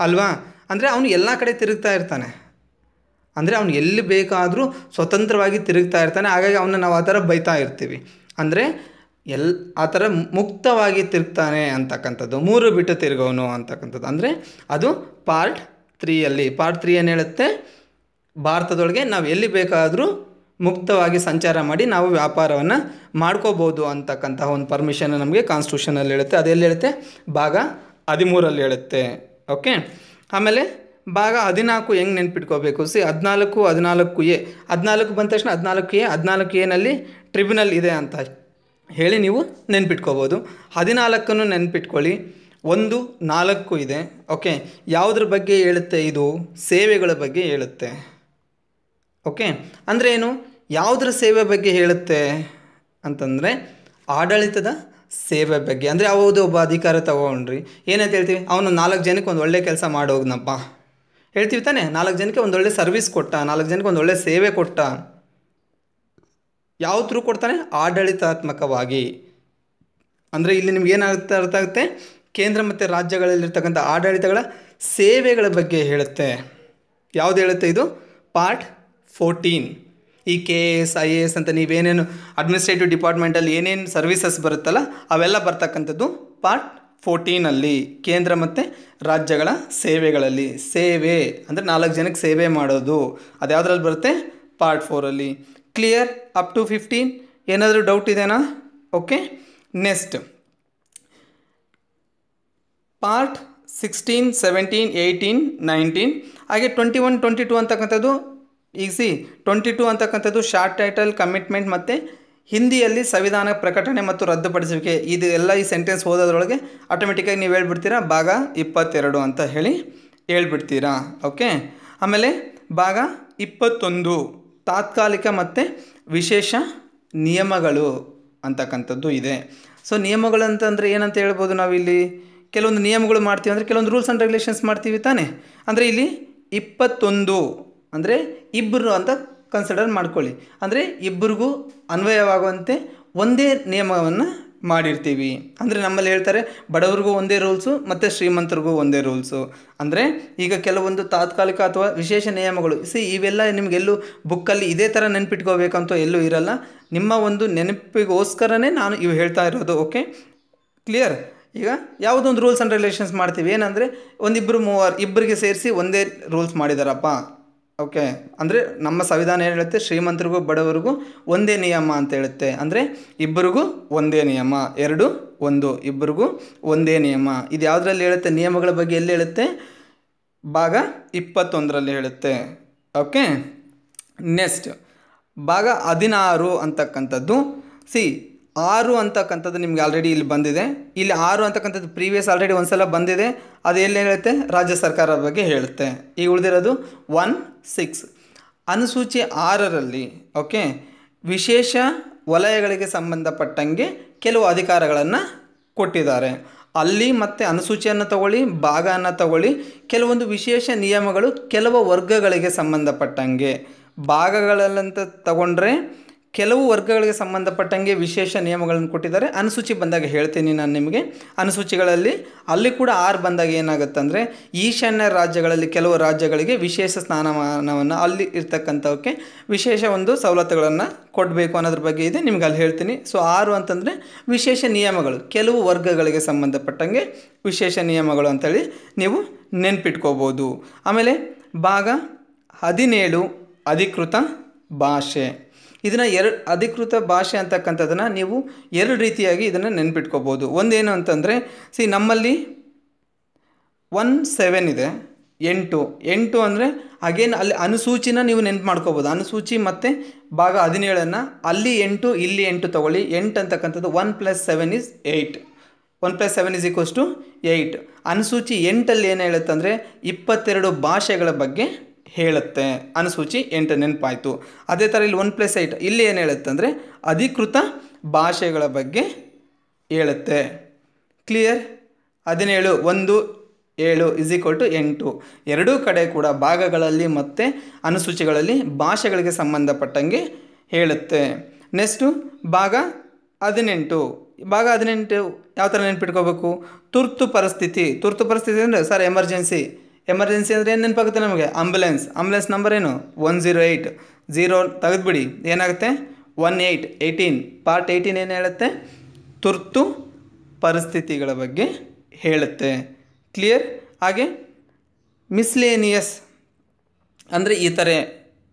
ಅಲ್ವಾ ಅಂದರೆ ಅವನು ಎಲ್ಲ ಕಡೆ ತಿರುಗ್ತಾ ಇರ್ತಾನೆ ಅಂದರೆ ಅವನು ಎಲ್ಲಿ ಬೇಕಾದರೂ ಸ್ವತಂತ್ರವಾಗಿ ತಿರುಗ್ತಾ ಇರ್ತಾನೆ ಹಾಗಾಗಿ ಅವನ್ನ ನಾವು ಆ ಥರ ಬೈತಾ ಇರ್ತೀವಿ ಅಂದರೆ ಎಲ್ ಆ ಥರ ಮುಕ್ತವಾಗಿ ತಿರುಗ್ತಾನೆ ಅಂತಕ್ಕಂಥದ್ದು ಮೂರು ಬಿಟ್ಟು ತಿರುಗೋನು ಅಂತಕ್ಕಂಥದ್ದು ಅಂದರೆ ಅದು ಪಾರ್ಟ್ ತ್ರೀಯಲ್ಲಿ ಪಾರ್ಟ್ ತ್ರೀ ಏನು ಹೇಳುತ್ತೆ ಭಾರತದೊಳಗೆ ನಾವು ಎಲ್ಲಿ ಬೇಕಾದರೂ ಮುಕ್ತವಾಗಿ ಸಂಚಾರ ಮಾಡಿ ನಾವು ವ್ಯಾಪಾರವನ್ನು ಮಾಡ್ಕೋಬೋದು ಅಂತಕ್ಕಂತಹ ಒಂದು ಪರ್ಮಿಷನ್ ನಮಗೆ ಕಾನ್ಸ್ಟಿಟ್ಯೂಷನಲ್ಲಿ ಹೇಳುತ್ತೆ ಅದೆಲ್ಲಿ ಹೇಳುತ್ತೆ ಭಾಗ ಹದಿಮೂರಲ್ಲಿ ಹೇಳುತ್ತೆ ಓಕೆ ಆಮೇಲೆ ಭಾಗ ಹದಿನಾಲ್ಕು ಹೆಂಗೆ ನೆನ್ಪಿಟ್ಕೋಬೇಕು ಸಿ ಹದಿನಾಲ್ಕು ಹದಿನಾಲ್ಕು ಎ ಹದಿನಾಲ್ಕು ಬಂದ ತಕ್ಷಣ ಹದಿನಾಲ್ಕು ಎ ಹದಿನಾಲ್ಕು ಎನಲ್ಲಿ ಟ್ರಿಬ್ಯುನಲ್ ಇದೆ ಅಂತ ಹೇಳಿ ನೀವು ನೆನ್ಪಿಟ್ಕೋಬೋದು ಹದಿನಾಲ್ಕನ್ನು ನೆನ್ಪಿಟ್ಕೊಳ್ಳಿ ಒಂದು ನಾಲ್ಕು ಇದೆ ಓಕೆ ಯಾವುದ್ರ ಬಗ್ಗೆ ಹೇಳುತ್ತೆ ಇದು ಸೇವೆಗಳ ಬಗ್ಗೆ ಹೇಳುತ್ತೆ ಓಕೆ ಅಂದರೆ ಏನು ಯಾವುದರ ಸೇವೆ ಬಗ್ಗೆ ಹೇಳುತ್ತೆ ಅಂತಂದರೆ ಆಡಳಿತದ ಸೇವೆ ಬಗ್ಗೆ ಅಂದರೆ ಯಾವುದು ಒಬ್ಬ ಅಧಿಕಾರ ತಗೊಂಡ್ರಿ ಏನಂತ ಹೇಳ್ತೀವಿ ಅವನು ನಾಲ್ಕು ಜನಕ್ಕೆ ಒಂದು ಒಳ್ಳೆ ಕೆಲಸ ಮಾಡೋಗ್ನಪ್ಪ ಹೇಳ್ತೀವಿ ತಾನೆ ನಾಲ್ಕು ಜನಕ್ಕೆ ಒಂದೊಳ್ಳೆ ಸರ್ವಿಸ್ ಕೊಟ್ಟ ನಾಲ್ಕು ಜನಕ್ಕೆ ಒಳ್ಳೆ ಸೇವೆ ಕೊಟ್ಟ ಯಾವ ಥರ ಕೊಡ್ತಾನೆ ಆಡಳಿತಾತ್ಮಕವಾಗಿ ಅಂದರೆ ಇಲ್ಲಿ ನಿಮ್ಗೆ ಏನಾಗುತ್ತೆ ಅರ್ಥ ಆಗುತ್ತೆ ಕೇಂದ್ರ ಮತ್ತು ರಾಜ್ಯಗಳಲ್ಲಿರ್ತಕ್ಕಂಥ ಆಡಳಿತಗಳ ಸೇವೆಗಳ ಬಗ್ಗೆ ಹೇಳುತ್ತೆ ಯಾವುದು ಹೇಳುತ್ತೆ ಇದು ಪಾರ್ಟ್ ಫೋರ್ಟೀನ್ ಈ K A S I A S ಅಂತ ನೀವೇನೇನು ಅಡ್ಮಿನಿಸ್ಟ್ರೇಟಿವ್ ಡಿಪಾರ್ಟ್ಮೆಂಟಲ್ಲಿ ಏನೇನು ಸರ್ವಿಸಸ್ ಬರುತ್ತಲ್ಲ ಅವೆಲ್ಲ ಬರ್ತಕ್ಕಂಥದ್ದು ಪಾರ್ಟ್ ಫೋರ್ಟೀನಲ್ಲಿ ಕೇಂದ್ರ ಮತ್ತು ರಾಜ್ಯಗಳ ಸೇವೆಗಳಲ್ಲಿ ಸೇವೆ ಅಂದರೆ ನಾಲ್ಕು ಜನಕ್ಕೆ ಸೇವೆ ಮಾಡೋದು ಅದು ಯಾವುದ್ರಲ್ಲಿ ಬರುತ್ತೆ ಪಾರ್ಟ್ ಫೋರಲ್ಲಿ ಕ್ಲಿಯರ್ ಅಪ್ ಟು ಫಿಫ್ಟೀನ್ ಏನಾದರೂ ಡೌಟ್ ಇದೆಯಾ okay next part sixteen seventeen eighteen nineteen ಹಾಗೆ ಟ್ವೆಂಟಿ ಒನ್ ಟ್ವೆಂಟಿ ಟು ಅಂತಕ್ಕಂಥದ್ದು ಈಗ ಸಿ ಟ್ವೆಂಟಿ ಟು ಅಂತಕ್ಕಂಥದ್ದು ಶಾರ್ಟ್ ಟೈಟಲ್ ಕಮಿಟ್ಮೆಂಟ್ ಮತ್ತು ಹಿಂದಿಯಲ್ಲಿ ಸಂವಿಧಾನ ಪ್ರಕಟಣೆ ಮತ್ತು ರದ್ದುಪಡಿಸುವಿಕೆ ಇದು ಎಲ್ಲ ಈ ಸೆಂಟೆನ್ಸ್ ಓದೋದ್ರೊಳಗೆ ಆಟೋಮೆಟಿಕ್ಕಾಗಿ ನೀವು ಹೇಳ್ಬಿಡ್ತೀರಾ ಭಾಗ ಇಪ್ಪತ್ತೆರಡು ಅಂತ ಹೇಳಿ ಹೇಳ್ಬಿಡ್ತೀರಾ ಓಕೆ ಆಮೇಲೆ ಭಾಗ ಇಪ್ಪತ್ತೊಂದು ತಾತ್ಕಾಲಿಕ ಮತ್ತು ವಿಶೇಷ ನಿಯಮಗಳು ಅಂತಕ್ಕಂಥದ್ದು ಇದೆ ಸೊ ನಿಯಮಗಳು ಅಂತಂದರೆ ಏನಂತ ಹೇಳ್ಬೋದು ನಾವಿಲ್ಲಿ ಕೆಲವೊಂದು ನಿಯಮಗಳು ಮಾಡ್ತೀವಿ ಅಂದರೆ ಕೆಲವೊಂದು ರೂಲ್ಸ್ ಆ್ಯಂಡ್ ರೆಗ್ಯುಲೇಷನ್ಸ್ ಮಾಡ್ತೀವಿ ತಾನೇ ಅಂದರೆ ಇಲ್ಲಿ ಇಪ್ಪತ್ತೊಂದು ಅಂದರೆ ಇಬ್ಬರು ಅಂತ ಕನ್ಸಿಡರ್ ಮಾಡ್ಕೊಳ್ಳಿ ಅಂದರೆ ಇಬ್ಬರಿಗೂ ಅನ್ವಯವಾಗುವಂತೆ ಒಂದೇ ನಿಯಮವನ್ನು ಮಾಡಿರ್ತೀವಿ ಅಂದರೆ ನಮ್ಮಲ್ಲಿ ಹೇಳ್ತಾರೆ ಬಡವ್ರಿಗೂ ಒಂದೇ ರೂಲ್ಸು ಮತ್ತು ಶ್ರೀಮಂತರಿಗೂ ಒಂದೇ ರೂಲ್ಸು ಅಂದರೆ ಈಗ ಕೆಲವೊಂದು ತಾತ್ಕಾಲಿಕ ಅಥವಾ ವಿಶೇಷ ನಿಯಮಗಳು ಸಿ ಇವೆಲ್ಲ ನಿಮಗೆಲ್ಲೂ ಬುಕ್ಕಲ್ಲಿ ಇದೇ ಥರ ನೆನಪಿಟ್ಕೋಬೇಕಂತ ಎಲ್ಲೂ ಇರಲ್ಲ ನಿಮ್ಮ ಒಂದು ನೆನಪಿಗೋಸ್ಕರನೇ ನಾನು ಇವು ಹೇಳ್ತಾ ಇರೋದು ಓಕೆ ಕ್ಲಿಯರ್ ಈಗ ಯಾವುದೊಂದು ರೂಲ್ಸ್ ಆ್ಯಂಡ್ ರಿಲೇಷನ್ಸ್ ಮಾಡ್ತೀವಿ ಏನಂದರೆ ಒಂದಿಬ್ಬರು ಮೂವರು ಇಬ್ಬರಿಗೆ ಸೇರಿಸಿ ಒಂದೇ ರೂಲ್ಸ್ ಮಾಡಿದಾರಪ್ಪ ಓಕೆ ಅಂದರೆ ನಮ್ಮ ಸಂವಿಧಾನ ಏನು ಹೇಳುತ್ತೆ ಶ್ರೀಮಂತರಿಗೂ ಬಡವರಿಗೂ ಒಂದೇ ನಿಯಮ ಅಂತ ಹೇಳುತ್ತೆ ಅಂದರೆ ಇಬ್ಬರಿಗೂ ಒಂದೇ ನಿಯಮ ಎರಡು ಒಂದು ಇಬ್ಬರಿಗೂ ಒಂದೇ ನಿಯಮ ಇದು ಯಾವುದ್ರಲ್ಲಿ ಹೇಳುತ್ತೆ ನಿಯಮಗಳ ಬಗ್ಗೆ ಎಲ್ಲಿ ಹೇಳುತ್ತೆ ಭಾಗ ಇಪ್ಪತ್ತೊಂದರಲ್ಲಿ ಹೇಳುತ್ತೆ ಓಕೆ ನೆಕ್ಸ್ಟ್ ಭಾಗ ಹದಿನಾರು ಅಂತಕ್ಕಂಥದ್ದು ಸಿ ಆರು ಅಂತಕ್ಕಂಥದ್ದು ನಿಮ್ಗೆ ಆಲ್ರೆಡಿ ಇಲ್ಲಿ ಬಂದಿದೆ ಇಲ್ಲಿ ಆರು ಅಂತಕ್ಕಂಥದ್ದು ಪ್ರೀವಿಯಸ್ ಆಲ್ರೆಡಿ ಒಂದು ಸಲ ಬಂದಿದೆ ಅದು ಎಲ್ಲಿ ಹೇಳುತ್ತೆ ರಾಜ್ಯ ಸರ್ಕಾರದ ಬಗ್ಗೆ ಹೇಳುತ್ತೆ ಈಗ ಉಳಿದಿರೋದು ಒನ್ ಸಿಕ್ಸ್ ಅನುಸೂಚಿ ಆರರಲ್ಲಿ ಓಕೆ ವಿಶೇಷ ವಲಯಗಳಿಗೆ ಸಂಬಂಧಪಟ್ಟಂಗೆ ಕೆಲವು ಅಧಿಕಾರಗಳನ್ನು ಕೊಟ್ಟಿದ್ದಾರೆ ಅಲ್ಲಿ ಮತ್ತೆ ಅನುಸೂಚಿಯನ್ನು ತಗೊಳ್ಳಿ ಭಾಗವನ್ನು ತಗೊಳ್ಳಿ ಕೆಲವೊಂದು ವಿಶೇಷ ನಿಯಮಗಳು ಕೆಲವು ವರ್ಗಗಳಿಗೆ ಸಂಬಂಧಪಟ್ಟಂಗೆ ಭಾಗಗಳಲ್ಲಂತ ತಗೊಂಡ್ರೆ ಕೆಲವು ವರ್ಗಗಳಿಗೆ ಸಂಬಂಧಪಟ್ಟಂಗೆ ವಿಶೇಷ ನಿಯಮಗಳನ್ನು ಕೊಟ್ಟಿದ್ದಾರೆ ಅನುಸೂಚಿ ಬಂದಾಗ ಹೇಳ್ತೀನಿ ನಾನು ನಿಮಗೆ ಅನುಸೂಚಿಗಳಲ್ಲಿ ಅಲ್ಲಿ ಕೂಡ ಆರು ಬಂದಾಗ ಏನಾಗುತ್ತೆ ಅಂದರೆ ಈಶಾನ್ಯ ರಾಜ್ಯಗಳಲ್ಲಿ ಕೆಲವು ರಾಜ್ಯಗಳಿಗೆ ವಿಶೇಷ ಸ್ಥಾನಮಾನವನ್ನು ಅಲ್ಲಿ ಇರ್ತಕ್ಕಂಥವಕ್ಕೆ ವಿಶೇಷ ಒಂದು ಸವಲತ್ತುಗಳನ್ನು ಕೊಡಬೇಕು ಅನ್ನೋದ್ರ ಬಗ್ಗೆ ಇದೆ ನಿಮ್ಗೆ ಅಲ್ಲಿ ಹೇಳ್ತೀನಿ ಸೊ ಆರು ಅಂತಂದರೆ ವಿಶೇಷ ನಿಯಮಗಳು ಕೆಲವು ವರ್ಗಗಳಿಗೆ ಸಂಬಂಧಪಟ್ಟಂಗೆ ವಿಶೇಷ ನಿಯಮಗಳು ಅಂತೇಳಿ ನೀವು ನೆನ್ಪಿಟ್ಕೋಬೋದು ಆಮೇಲೆ ಭಾಗ ಹದಿನೇಳು ಅಧಿಕೃತ ಭಾಷೆ ಇದನ್ನು ಎರಡು ಅಧಿಕೃತ ಭಾಷೆ ಅಂತಕ್ಕಂಥದ್ದನ್ನು ನೀವು ಎರಡು ರೀತಿಯಾಗಿ ಇದನ್ನು ನೆನ್ಪಿಟ್ಕೋಬೋದು ಒಂದೇನು ಅಂತಂದರೆ ಸಿ ನಮ್ಮಲ್ಲಿ ಒನ್ ಸೆವೆನ್ ಇದೆ ಎಂಟು ಎಂಟು ಅಂದರೆ ಅಗೇನ್ ಅಲ್ಲಿ ಅನುಸೂಚಿನ ನೀವು ನೆನ್ಪು ಮಾಡ್ಕೋಬೋದು ಅನುಸೂಚಿ ಮತ್ತು ಭಾಗ ಹದಿನೇಳನ್ನು ಅಲ್ಲಿ ಎಂಟು ಇಲ್ಲಿ ಎಂಟು ತೊಗೊಳ್ಳಿ ಎಂಟು ಅಂತಕ್ಕಂಥದ್ದು one plus seven is eight one plus seven is equals to eight ಅನುಸೂಚಿ ಎಂಟಲ್ಲಿ ಏನು ಹೇಳುತ್ತಂದರೆ ಇಪ್ಪತ್ತೆರಡು ಭಾಷೆಗಳ ಬಗ್ಗೆ ಹೇಳುತ್ತೆ ಅನುಸೂಚಿ ಎಂಟು ನೆನಪಾಯಿತು ಅದೇ ಥರ ಇಲ್ಲಿ ಒನ್ ಪ್ಲಸ್ ಏಟ್ ಇಲ್ಲಿ ಏನು ಹೇಳುತ್ತೆ ಅಂದರೆ ಅಧಿಕೃತ ಭಾಷೆಗಳ ಬಗ್ಗೆ ಹೇಳುತ್ತೆ ಕ್ಲಿಯರ್ ಹದಿನೇಳು ಒಂದು ಏಳು ಇಸ್ ಈಕ್ವಲ್ ಟು ಎಂಟು ಎರಡೂ ಕಡೆ ಕೂಡ ಭಾಗಗಳಲ್ಲಿ ಮತ್ತು ಅನುಸೂಚಿಗಳಲ್ಲಿ ಭಾಷೆಗಳಿಗೆ ಸಂಬಂಧಪಟ್ಟಂಗೆ ಹೇಳುತ್ತೆ ನೆಕ್ಸ್ಟು ಭಾಗ ಹದಿನೆಂಟು ಭಾಗ ಹದಿನೆಂಟು ಯಾವ ಥರ ನೆನ್ಪಿಟ್ಕೋಬೇಕು ತುರ್ತು ಪರಿಸ್ಥಿತಿ ತುರ್ತು ಪರಿಸ್ಥಿತಿ ಅಂದರೆ ಸರ್ ಎಮರ್ಜೆನ್ಸಿ ಎಮರ್ಜೆನ್ಸಿ ಅಂದರೆ ಏನು ನೆನಪಾಗುತ್ತೆ ನಮಗೆ ಆಂಬುಲೆನ್ಸ್ ಆಂಬುಲೆನ್ಸ್ ನಂಬರ್ ಏನು ಒನ್ ಜೀರೋ ಏಯ್ಟ್ ಜೀರೋ ತೆಗೆದುಬಿಡಿ ಏನಾಗುತ್ತೆ one eight eighteen part eighteen ಏನು ಹೇಳುತ್ತೆ ತುರ್ತು ಪರಿಸ್ಥಿತಿಗಳ ಬಗ್ಗೆ ಹೇಳುತ್ತೆ ಕ್ಲಿಯರ್ ಹಾಗೆ ಮಿಸ್ಲೇನಿಯಸ್ ಅಂದರೆ ಈ ಥರ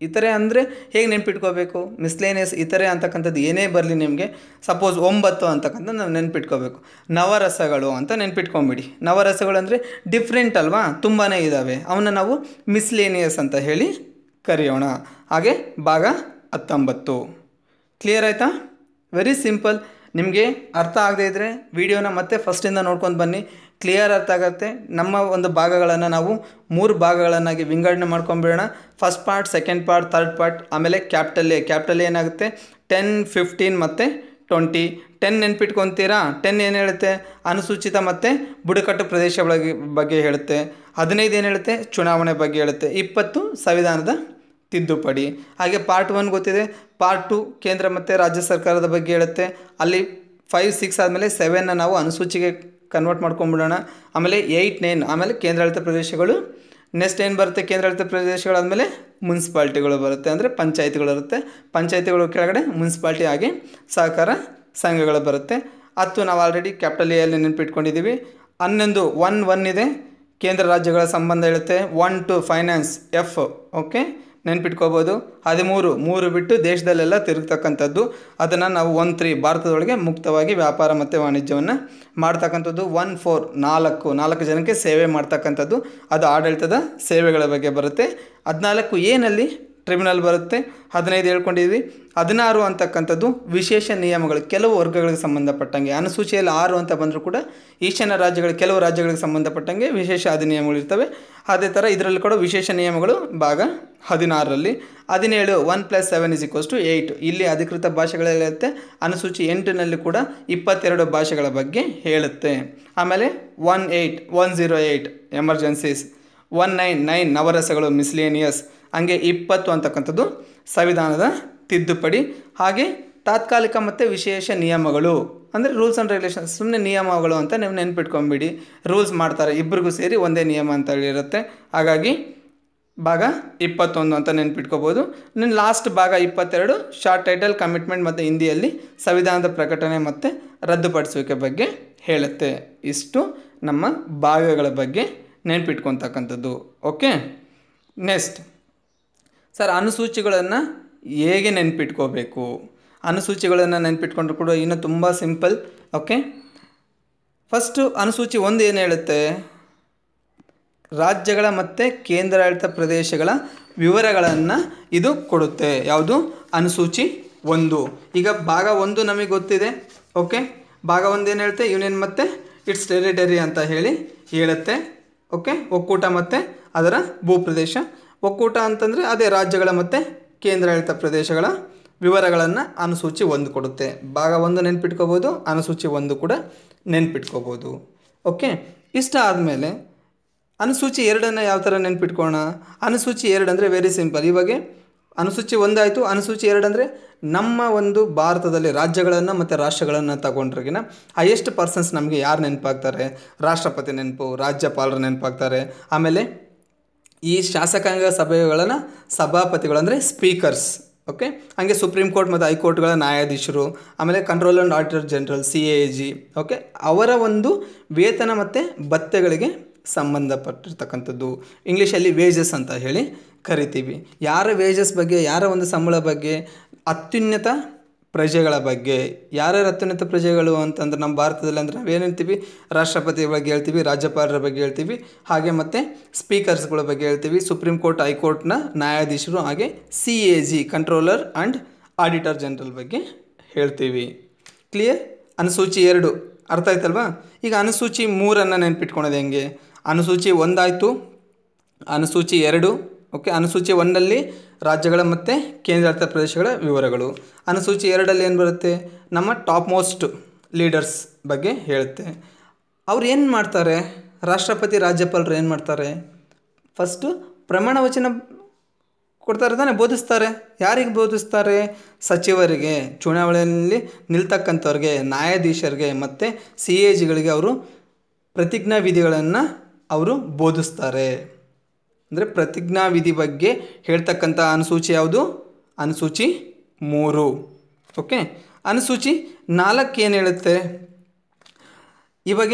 ಇತರೆ ಅಂದರೆ ಹೇಗೆ ನೆನ್ಪಿಟ್ಕೋಬೇಕು ಮಿಸ್ಲೇನಿಯಸ್ ಇತರೆ ಅಂತಕ್ಕಂಥದ್ದು ಏನೇ ಬರಲಿ ನಿಮಗೆ ಸಪೋಸ್ ಒಂಬತ್ತು ಅಂತಕ್ಕಂಥದ್ದು ನಾವು ನೆನ್ಪಿಟ್ಕೋಬೇಕು ನವರಸಗಳು ಅಂತ ನೆನ್ಪಿಟ್ಕೊಂಬಿಡಿ ನವರಸಗಳು ಅಂದರೆ ಡಿಫ್ರೆಂಟ್ ಅಲ್ವಾ ತುಂಬಾ ಇದ್ದಾವೆ ಅವನ್ನ ನಾವು ಮಿಸ್ಲೇನಿಯಸ್ ಅಂತ ಹೇಳಿ ಕರೆಯೋಣ ಹಾಗೆ ಭಾಗ ಹತ್ತೊಂಬತ್ತು ಕ್ಲಿಯರ್ ಆಯಿತಾ ವೆರಿ ಸಿಂಪಲ್ ನಿಮಗೆ ಅರ್ಥ ಆಗದೇ ಇದ್ದರೆ ವಿಡಿಯೋನ ಮತ್ತೆ ಫಸ್ಟಿಂದ ನೋಡ್ಕೊಂಡು ಬನ್ನಿ ಕ್ಲಿಯರ್ ಆಗುತ್ತೆ ನಮ್ಮ ಒಂದು ಭಾಗಗಳನ್ನು ನಾವು ಮೂರು ಭಾಗಗಳನ್ನಾಗಿ ವಿಂಗಡಣೆ ಮಾಡ್ಕೊಂಬಿಡೋಣ first part second part third part ಆಮೇಲೆ ಕ್ಯಾಪಿಟಲ್ ಎ ಕ್ಯಾಪಿಟಲ್ ಏನಾಗುತ್ತೆ ಟೆನ್ ಫಿಫ್ಟೀನ್ ಮತ್ತು ಟ್ವೆಂಟಿ ಟೆನ್ ನೆನ್ಪಿಟ್ಕೊತೀರಾ ಟೆನ್ ಏನು ಹೇಳುತ್ತೆ ಅನುಸೂಚಿತ ಮತ್ತು ಬುಡಕಟ್ಟು ಪ್ರದೇಶಗಳಿಗೆ ಬಗ್ಗೆ ಹೇಳುತ್ತೆ ಹದಿನೈದು ಏನು ಹೇಳುತ್ತೆ ಚುನಾವಣೆ ಬಗ್ಗೆ ಹೇಳುತ್ತೆ ಇಪ್ಪತ್ತು ಸಂವಿಧಾನದ ತಿದ್ದುಪಡಿ ಹಾಗೆ ಪಾರ್ಟ್ ಒನ್ ಗೊತ್ತಿದೆ ಪಾರ್ಟ್ ಟು ಕೇಂದ್ರ ಮತ್ತು ರಾಜ್ಯ ಸರ್ಕಾರದ ಬಗ್ಗೆ ಹೇಳುತ್ತೆ ಅಲ್ಲಿ ಫೈವ್ ಸಿಕ್ಸ್ ಆದಮೇಲೆ ಸೆವೆನ್ನ ನಾವು ಅನುಸೂಚಿಗೆ ಕನ್ವರ್ಟ್ ಮಾಡ್ಕೊಂಬಿಡೋಣ ಆಮೇಲೆ ಏಯ್ಟ್ ನೈನ್ ಆಮೇಲೆ ಕೇಂದ್ರಾಡಳಿತ ಪ್ರದೇಶಗಳು ನೆಕ್ಸ್ಟ್ ಏನು ಬರುತ್ತೆ ಕೇಂದ್ರಾಡಳಿತ ಪ್ರದೇಶಗಳಾದಮೇಲೆ ಮುನ್ಸಿಪಾಲ್ಟಿಗಳು ಬರುತ್ತೆ ಅಂದರೆ ಪಂಚಾಯತ್ಗಳು ಇರುತ್ತೆ ಪಂಚಾಯತಿಗಳು ಕೆಳಗಡೆ ಮುನ್ಸಿಪಾಲ್ಟಿ ಆಗಿ ಸಹಕಾರ ಸಂಘಗಳು ಬರುತ್ತೆ ಹತ್ತು ನಾವು ಆಲ್ರೆಡಿ ಕ್ಯಾಪಿಟಲ್ ಎಲ್ಲಿ ನೆನಪಿಟ್ಕೊಂಡಿದ್ದೀವಿ ಹನ್ನೊಂದು ಒನ್ ಒನ್ ಇದೆ ಕೇಂದ್ರ ರಾಜ್ಯಗಳ ಸಂಬಂಧ ಇರುತ್ತೆ one two finance F okay ನೆನ್ಪಿಟ್ಕೋಬೋದು ಹದಿಮೂರು ಮೂರು ಬಿಟ್ಟು ದೇಶದಲ್ಲೆಲ್ಲ ತಿರುಗ್ತಕ್ಕಂಥದ್ದು ಅದನ್ನು ನಾವು ಒನ್ ತ್ರೀ ಭಾರತದೊಳಗೆ ಮುಕ್ತವಾಗಿ ವ್ಯಾಪಾರ ಮತ್ತು ವಾಣಿಜ್ಯವನ್ನು ಮಾಡ್ತಕ್ಕಂಥದ್ದು ಒನ್ ಫೋರ್ ನಾಲ್ಕು ನಾಲ್ಕು ಜನಕ್ಕೆ ಸೇವೆ ಮಾಡ್ತಕ್ಕಂಥದ್ದು ಅದು ಆಡಳಿತದ ಸೇವೆಗಳ ಬಗ್ಗೆ ಬರುತ್ತೆ ಹದಿನಾಲ್ಕು ಏನಲ್ಲಿ ಟ್ರಿಬ್ಯುನಲ್ ಬರುತ್ತೆ ಹದಿನೈದು ಹೇಳ್ಕೊಂಡಿದ್ವಿ ಹದಿನಾರು ಅಂತಕ್ಕಂಥದ್ದು ವಿಶೇಷ ನಿಯಮಗಳು ಕೆಲವು ವರ್ಗಗಳಿಗೆ ಸಂಬಂಧಪಟ್ಟಂಗೆ ಅನುಸೂಚಿಯಲ್ಲಿ ಆರು ಅಂತ ಬಂದರೂ ಕೂಡ ಈಶಾನ್ಯ ರಾಜ್ಯಗಳು ಕೆಲವು ರಾಜ್ಯಗಳಿಗೆ ಸಂಬಂಧಪಟ್ಟಂಗೆ ವಿಶೇಷ ಅಧಿನಿಯಮಗಳಿರ್ತವೆ ಅದೇ ಥರ ಇದರಲ್ಲಿ ಕೂಡ ವಿಶೇಷ ನಿಯಮಗಳು ಭಾಗ ಹದಿನಾರರಲ್ಲಿ ಹದಿನೇಳು one plus seven is equals to eight ಇಲ್ಲಿ ಅಧಿಕೃತ ಭಾಷೆಗಳಿರುತ್ತೆ ಅನುಸೂಚಿ ಎಂಟಿನಲ್ಲಿ ಕೂಡ ಇಪ್ಪತ್ತೆರಡು ಭಾಷೆಗಳ ಬಗ್ಗೆ ಹೇಳುತ್ತೆ ಆಮೇಲೆ one eight one zero eight emergencies one nine nine ನವರಸಗಳು ಮಿಸ್ಲೇನಿಯಸ್ ಹಂಗೆ ಇಪ್ಪತ್ತು ಅಂತಕ್ಕಂಥದ್ದು ಸಂವಿಧಾನದ ತಿದ್ದುಪಡಿ ಹಾಗೆ ತಾತ್ಕಾಲಿಕ ಮತ್ತು ವಿಶೇಷ ನಿಯಮಗಳು ಅಂದರೆ ರೂಲ್ಸ್ ಆ್ಯಂಡ್ ರೆಗ್ಯುಲೇಷನ್ ಸುಮ್ಮನೆ ನಿಯಮಗಳು ಅಂತ ನೀವು ನೆನ್ಪಿಟ್ಕೊಂಬಿಡಿ ರೂಲ್ಸ್ ಮಾಡ್ತಾರೆ ಇಬ್ಬರಿಗೂ ಸೇರಿ ಒಂದೇ ನಿಯಮ ಅಂತ ಹೇಳಿರುತ್ತೆ ಹಾಗಾಗಿ ಭಾಗ ಇಪ್ಪತ್ತೊಂದು ಅಂತ ನೆನ್ಪಿಟ್ಕೋಬೋದು ನಿನ್ನ ಲಾಸ್ಟ್ ಭಾಗ ಇಪ್ಪತ್ತೆರಡು ಶಾರ್ಟ್ ಟೈಟಲ್ ಕಮಿಟ್ಮೆಂಟ್ ಮತ್ತು ಹಿಂದಿಯಲ್ಲಿ ಸಂವಿಧಾನದ ಪ್ರಕಟಣೆ ಮತ್ತು ರದ್ದುಪಡಿಸುವಿಕೆ ಬಗ್ಗೆ ಹೇಳುತ್ತೆ ಇಷ್ಟು ನಮ್ಮ ಭಾಗಗಳ ಬಗ್ಗೆ ನೆನ್ಪಿಟ್ಕೊತಕ್ಕಂಥದ್ದು ಓಕೆ ನೆಕ್ಸ್ಟ್ ಸರ್ ಅನುಸೂಚಿಗಳನ್ನು ಹೇಗೆ ನೆನ್ಪಿಟ್ಕೋಬೇಕು ಅನುಸೂಚಿಗಳನ್ನು ನೆನ್ಪಿಟ್ಕೊಂಡ್ರು ಕೂಡ ಇನ್ನೂ ತುಂಬ ಸಿಂಪಲ್ ಓಕೆ ಫಸ್ಟು ಅನುಸೂಚಿ ಒಂದು ಏನು ಹೇಳುತ್ತೆ ರಾಜ್ಯಗಳ ಮತ್ತು ಕೇಂದ್ರಾಡಳಿತ ಪ್ರದೇಶಗಳ ವಿವರಗಳನ್ನು ಇದು ಕೊಡುತ್ತೆ ಯಾವುದು ಅನುಸೂಚಿ ಒಂದು ಈಗ ಭಾಗ ಒಂದು ನಮಗೆ ಗೊತ್ತಿದೆ ಓಕೆ ಭಾಗ ಒಂದು ಏನು ಹೇಳುತ್ತೆ ಯೂನಿಯನ್ ಮತ್ತು ಇಟ್ಸ್ ಟೆರಿಟರಿ ಅಂತ ಹೇಳಿ ಹೇಳುತ್ತೆ ಓಕೆ ಒಕ್ಕೂಟ ಮತ್ತು ಅದರ ಭೂಪ್ರದೇಶ ಒಕ್ಕೂಟ ಅಂತಂದರೆ ಅದೇ ರಾಜ್ಯಗಳ ಮತ್ತು ಕೇಂದ್ರಾಡಳಿತ ಪ್ರದೇಶಗಳ ವಿವರಗಳನ್ನು ಅನುಸೂಚಿ ಒಂದು ಕೊಡುತ್ತೆ ಭಾಗ ಒಂದು ನೆನ್ಪಿಟ್ಕೋಬೋದು ಅನುಸೂಚಿ ಒಂದು ಕೂಡ ನೆನ್ಪಿಟ್ಕೋಬೋದು ಓಕೆ ಇಷ್ಟ ಆದಮೇಲೆ ಅನುಸೂಚಿ ಎರಡನ್ನು ಯಾವ ಥರ ನೆನ್ಪಿಟ್ಕೋಣ ಅನುಸೂಚಿ ಎರಡು ಅಂದರೆ ವೆರಿ ಸಿಂಪಲ್ ಇವಾಗ ಅನುಸೂಚಿ ಒಂದಾಯಿತು ಅನುಸೂಚಿ ಎರಡು ಅಂದರೆ ನಮ್ಮ ಒಂದು ಭಾರತದಲ್ಲಿ ರಾಜ್ಯಗಳನ್ನು ಮತ್ತು ರಾಷ್ಟ್ರಗಳನ್ನು ತಗೊಂಡ್ರಿಗಿನ ಹೈಯೆಸ್ಟ್ ಪರ್ಸನ್ಸ್ ನಮಗೆ ಯಾರು ನೆನಪಾಗ್ತಾರೆ ರಾಷ್ಟ್ರಪತಿ ನೆನಪು ರಾಜ್ಯಪಾಲರು ನೆನಪಾಗ್ತಾರೆ ಆಮೇಲೆ ಈ ಶಾಸಕಾಂಗ ಸಭೆಗಳನ್ನು ಸಭಾಪತಿಗಳು ಅಂದರೆ ಸ್ಪೀಕರ್ಸ್ ಓಕೆ ಹಾಗೆ ಸುಪ್ರೀಂ ಕೋರ್ಟ್ ಮತ್ತು ಹೈಕೋರ್ಟ್ಗಳ ನ್ಯಾಯಾಧೀಶರು ಆಮೇಲೆ control and auditor general C A G okay ಅವರ ಒಂದು ವೇತನ ಮತ್ತು ಭತ್ಯೆಗಳಿಗೆ ಸಂಬಂಧಪಟ್ಟಿರ್ತಕ್ಕಂಥದ್ದು ಇಂಗ್ಲೀಷಲ್ಲಿ ವೇಜಸ್ ಅಂತ ಹೇಳಿ ಕರಿತೀವಿ ಯಾರ ವೇಜಸ್ ಬಗ್ಗೆ ಯಾರ ಒಂದು ಸಂಬಳ ಬಗ್ಗೆ ಅತ್ಯುನ್ನತ ಪ್ರಜೆಗಳ ಬಗ್ಗೆ ಯಾರ್ಯಾರು ಅತ್ಯುನ್ನತ ಪ್ರಜೆಗಳು ಅಂತಂದ್ರೆ ನಮ್ಮ ಭಾರತದಲ್ಲಿ ಅಂದರೆ ನಾವು ಏನು ಹೇಳ್ತೀವಿ ರಾಷ್ಟ್ರಪತಿ ಬಗ್ಗೆ ಹೇಳ್ತೀವಿ ರಾಜ್ಯಪಾಲರ ಬಗ್ಗೆ ಹೇಳ್ತೀವಿ ಹಾಗೆ ಮತ್ತು ಸ್ಪೀಕರ್ಸ್ಗಳ ಬಗ್ಗೆ ಹೇಳ್ತೀವಿ ಸುಪ್ರೀಂ ಕೋರ್ಟ್ ಹೈಕೋರ್ಟ್ನ ನ್ಯಾಯಾಧೀಶರು ಹಾಗೆ C A G controller and auditor general ಬಗ್ಗೆ ಹೇಳ್ತೀವಿ ಕ್ಲಿಯರ್ ಅನುಸೂಚಿ ಎರಡು ಅರ್ಥ ಆಯ್ತಲ್ವಾ ಈಗ ಅನುಸೂಚಿ ಮೂರನ್ನು ನೆನ್ಪಿಟ್ಕೊಳೋದು ಹೆಂಗೆ ಅನುಸೂಚಿ ಒಂದಾಯಿತು ಅನುಸೂಚಿ ಎರಡು ಓಕೆ ಅನುಸೂಚಿ ಒಂದಲ್ಲಿ ರಾಜ್ಯಗಳ ಮತ್ತು ಕೇಂದ್ರಾಡಳಿತ ಪ್ರದೇಶಗಳ ವಿವರಗಳು ಅನುಸೂಚಿ ಎರಡಲ್ಲಿ ಏನು ಬರುತ್ತೆ ನಮ್ಮ ಟಾಪ್ ಮೋಸ್ಟ್ ಲೀಡರ್ಸ್ ಬಗ್ಗೆ ಹೇಳುತ್ತೆ ಅವ್ರು ಏನು ಮಾಡ್ತಾರೆ ರಾಷ್ಟ್ರಪತಿ ರಾಜ್ಯಪಾಲರು ಏನು ಮಾಡ್ತಾರೆ ಫಸ್ಟು ಪ್ರಮಾಣ ವಚನ ಕೊಡ್ತಾರೆ ತಾನೇ ಬೋಧಿಸ್ತಾರೆ ಯಾರಿಗೆ ಬೋಧಿಸ್ತಾರೆ ಸಚಿವರಿಗೆ ಚುನಾವಣೆಯಲ್ಲಿ ನಿಲ್ತಕ್ಕಂಥವ್ರಿಗೆ ನ್ಯಾಯಾಧೀಶರಿಗೆ ಮತ್ತು ಸಿ ಎ ಜಿಗಳಿಗೆ ಅವರು ಪ್ರತಿಜ್ಞಾ ವಿಧಿಗಳನ್ನು ಅವರು ಬೋಧಿಸ್ತಾರೆ ಅಂದರೆ ಪ್ರತಿಜ್ಞಾವಿಧಿ ಬಗ್ಗೆ ಹೇಳ್ತಕ್ಕಂಥ ಅನುಸೂಚಿ ಯಾವುದು ಅನುಸೂಚಿ ಮೂರು ಓಕೆ ಅನುಸೂಚಿ ನಾಲ್ಕು ಏನು ಹೇಳುತ್ತೆ ಇವಾಗ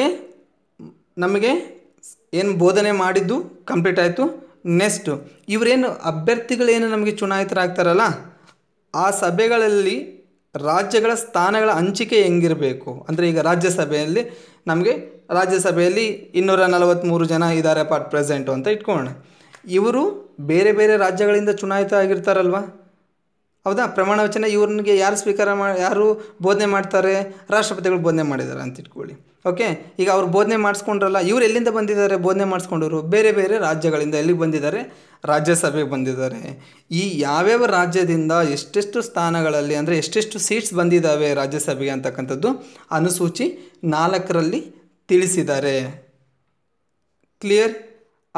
ನಮಗೆ ಏನು ಬೋಧನೆ ಮಾಡಿದ್ದು ಕಂಪ್ಲೀಟ್ ಆಯಿತು ನೆಕ್ಸ್ಟ್ ಇವರೇನು ಅಭ್ಯರ್ಥಿಗಳೇನು ನಮಗೆ ಚುನಾಯಿತರಾಗ್ತಾರಲ್ಲ ಆ ಸಭೆಗಳಲ್ಲಿ ರಾಜ್ಯಗಳ ಸ್ಥಾನಗಳ ಹಂಚಿಕೆ ಹೆಂಗಿರಬೇಕು ಅಂದರೆ ಈಗ ರಾಜ್ಯಸಭೆಯಲ್ಲಿ ನಮಗೆ ರಾಜ್ಯಸಭೆಯಲ್ಲಿ ಇನ್ನೂರ ನಲವತ್ತ್ಮೂರು ಜನ ಇದ್ದಾರೆ ಪಾರ್ಟ್ ಪ್ರೆಸೆಂಟು ಅಂತ ಇಟ್ಕೊಳ್ಳೋಣ ಇವರು ಬೇರೆ ಬೇರೆ ರಾಜ್ಯಗಳಿಂದ ಚುನಾಯಿತ ಆಗಿರ್ತಾರಲ್ವಾ ಹೌದಾ ಪ್ರಮಾಣ ವಚನ ಇವ್ರನಿಗೆ ಯಾರು ಸ್ವೀಕಾರ ಮಾಡಿ ಯಾರು ಬೋಧನೆ ಮಾಡ್ತಾರೆ ರಾಷ್ಟ್ರಪತಿಗಳು ಬೋಧನೆ ಮಾಡಿದ್ದಾರೆ ಅಂತ ಇಟ್ಕೊಳ್ಳಿ ಓಕೆ ಈಗ ಅವ್ರು ಬೋಧನೆ ಮಾಡಿಸ್ಕೊಂಡ್ರಲ್ಲ ಇವ್ರು ಎಲ್ಲಿಂದ ಬಂದಿದ್ದಾರೆ ಬೋಧನೆ ಮಾಡಿಸ್ಕೊಂಡವರು ಬೇರೆ ಬೇರೆ ರಾಜ್ಯಗಳಿಂದ ಎಲ್ಲಿಗೆ ಬಂದಿದ್ದಾರೆ ರಾಜ್ಯಸಭೆಗೆ ಬಂದಿದ್ದಾರೆ ಈ ಯಾವ್ಯಾವ ರಾಜ್ಯದಿಂದ ಎಷ್ಟೆಷ್ಟು ಸ್ಥಾನಗಳಲ್ಲಿ ಅಂದರೆ ಎಷ್ಟೆಷ್ಟು ಸೀಟ್ಸ್ ಬಂದಿದ್ದಾವೆ ರಾಜ್ಯಸಭೆಗೆ ಅಂತಕ್ಕಂಥದ್ದು ಅನುಸೂಚಿ ನಾಲ್ಕರಲ್ಲಿ ತಿಳಿಸಿದ್ದಾರೆ ಕ್ಲಿಯರ್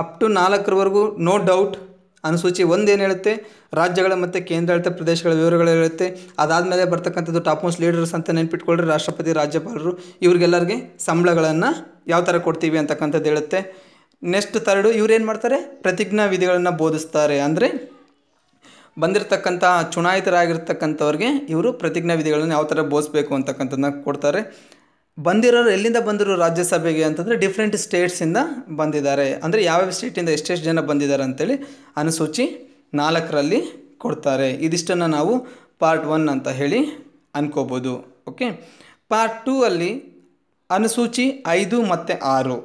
ಅಪ್ ಟು ನಾಲ್ಕರವರೆಗೂ ನೋ ಡೌಟ್ ಅನುಸೂಚಿ ಒಂದೇನು ಹೇಳುತ್ತೆ ರಾಜ್ಯಗಳ ಮತ್ತು ಕೇಂದ್ರಾಡಳಿತ ಪ್ರದೇಶಗಳ ವಿವರಗಳು ಹೇಳುತ್ತೆ ಅದಾದಮೇಲೆ ಬರ್ತಕ್ಕಂಥದ್ದು ಟಾಪ್ ಮೋಸ್ಟ್ ಲೀಡರ್ಸ್ ಅಂತ ನೆನ್ಪಿಟ್ಕೊಳ್ರಿ ರಾಷ್ಟ್ರಪತಿ ರಾಜ್ಯಪಾಲರು ಇವ್ರಿಗೆಲ್ಲರಿಗೆ ಸಂಬಳಗಳನ್ನು ಯಾವ ಥರ ಕೊಡ್ತೀವಿ ಅಂತಕ್ಕಂಥದ್ದು ಹೇಳುತ್ತೆ ನೆಕ್ಸ್ಟ್ ಥರ್ಡು ಇವ್ರೇನು ಮಾಡ್ತಾರೆ ಪ್ರತಿಜ್ಞಾ ವಿಧಿಗಳನ್ನು ಬೋಧಿಸ್ತಾರೆ ಅಂದರೆ ಬಂದಿರತಕ್ಕಂಥ ಚುನಾಯಿತರಾಗಿರ್ತಕ್ಕಂಥವ್ರಿಗೆ ಇವರು ಪ್ರತಿಜ್ಞಾ ವಿಧಿಗಳನ್ನು ಯಾವ ಥರ ಬೋಧಿಸ್ಬೇಕು ಅಂತಕ್ಕಂಥದ್ದನ್ನ ಕೊಡ್ತಾರೆ ಬಂದಿರೋರು ಎಲ್ಲಿಂದ ಬಂದಿರೋ ರಾಜ್ಯಸಭೆಗೆ ಅಂತಂದರೆ ಡಿಫ್ರೆಂಟ್ ಸ್ಟೇಟ್ಸಿಂದ ಬಂದಿದ್ದಾರೆ ಅಂದರೆ ಯಾವ್ಯಾವ ಸ್ಟೇಟಿಂದ ಎಷ್ಟೆಷ್ಟು ಜನ ಬಂದಿದ್ದಾರೆ ಅಂತೇಳಿ ಅನುಸೂಚಿ ನಾಲ್ಕರಲ್ಲಿ ಕೊಡ್ತಾರೆ ಇದಿಷ್ಟನ್ನು ನಾವು ಪಾರ್ಟ್ ಒನ್ ಅಂತ ಹೇಳಿ ಅನ್ಕೋಬೋದು ಓಕೆ ಪಾರ್ಟ್ ಟೂ ಅಲ್ಲಿ ಅನುಸೂಚಿ ಐದು ಮತ್ತು ಆರು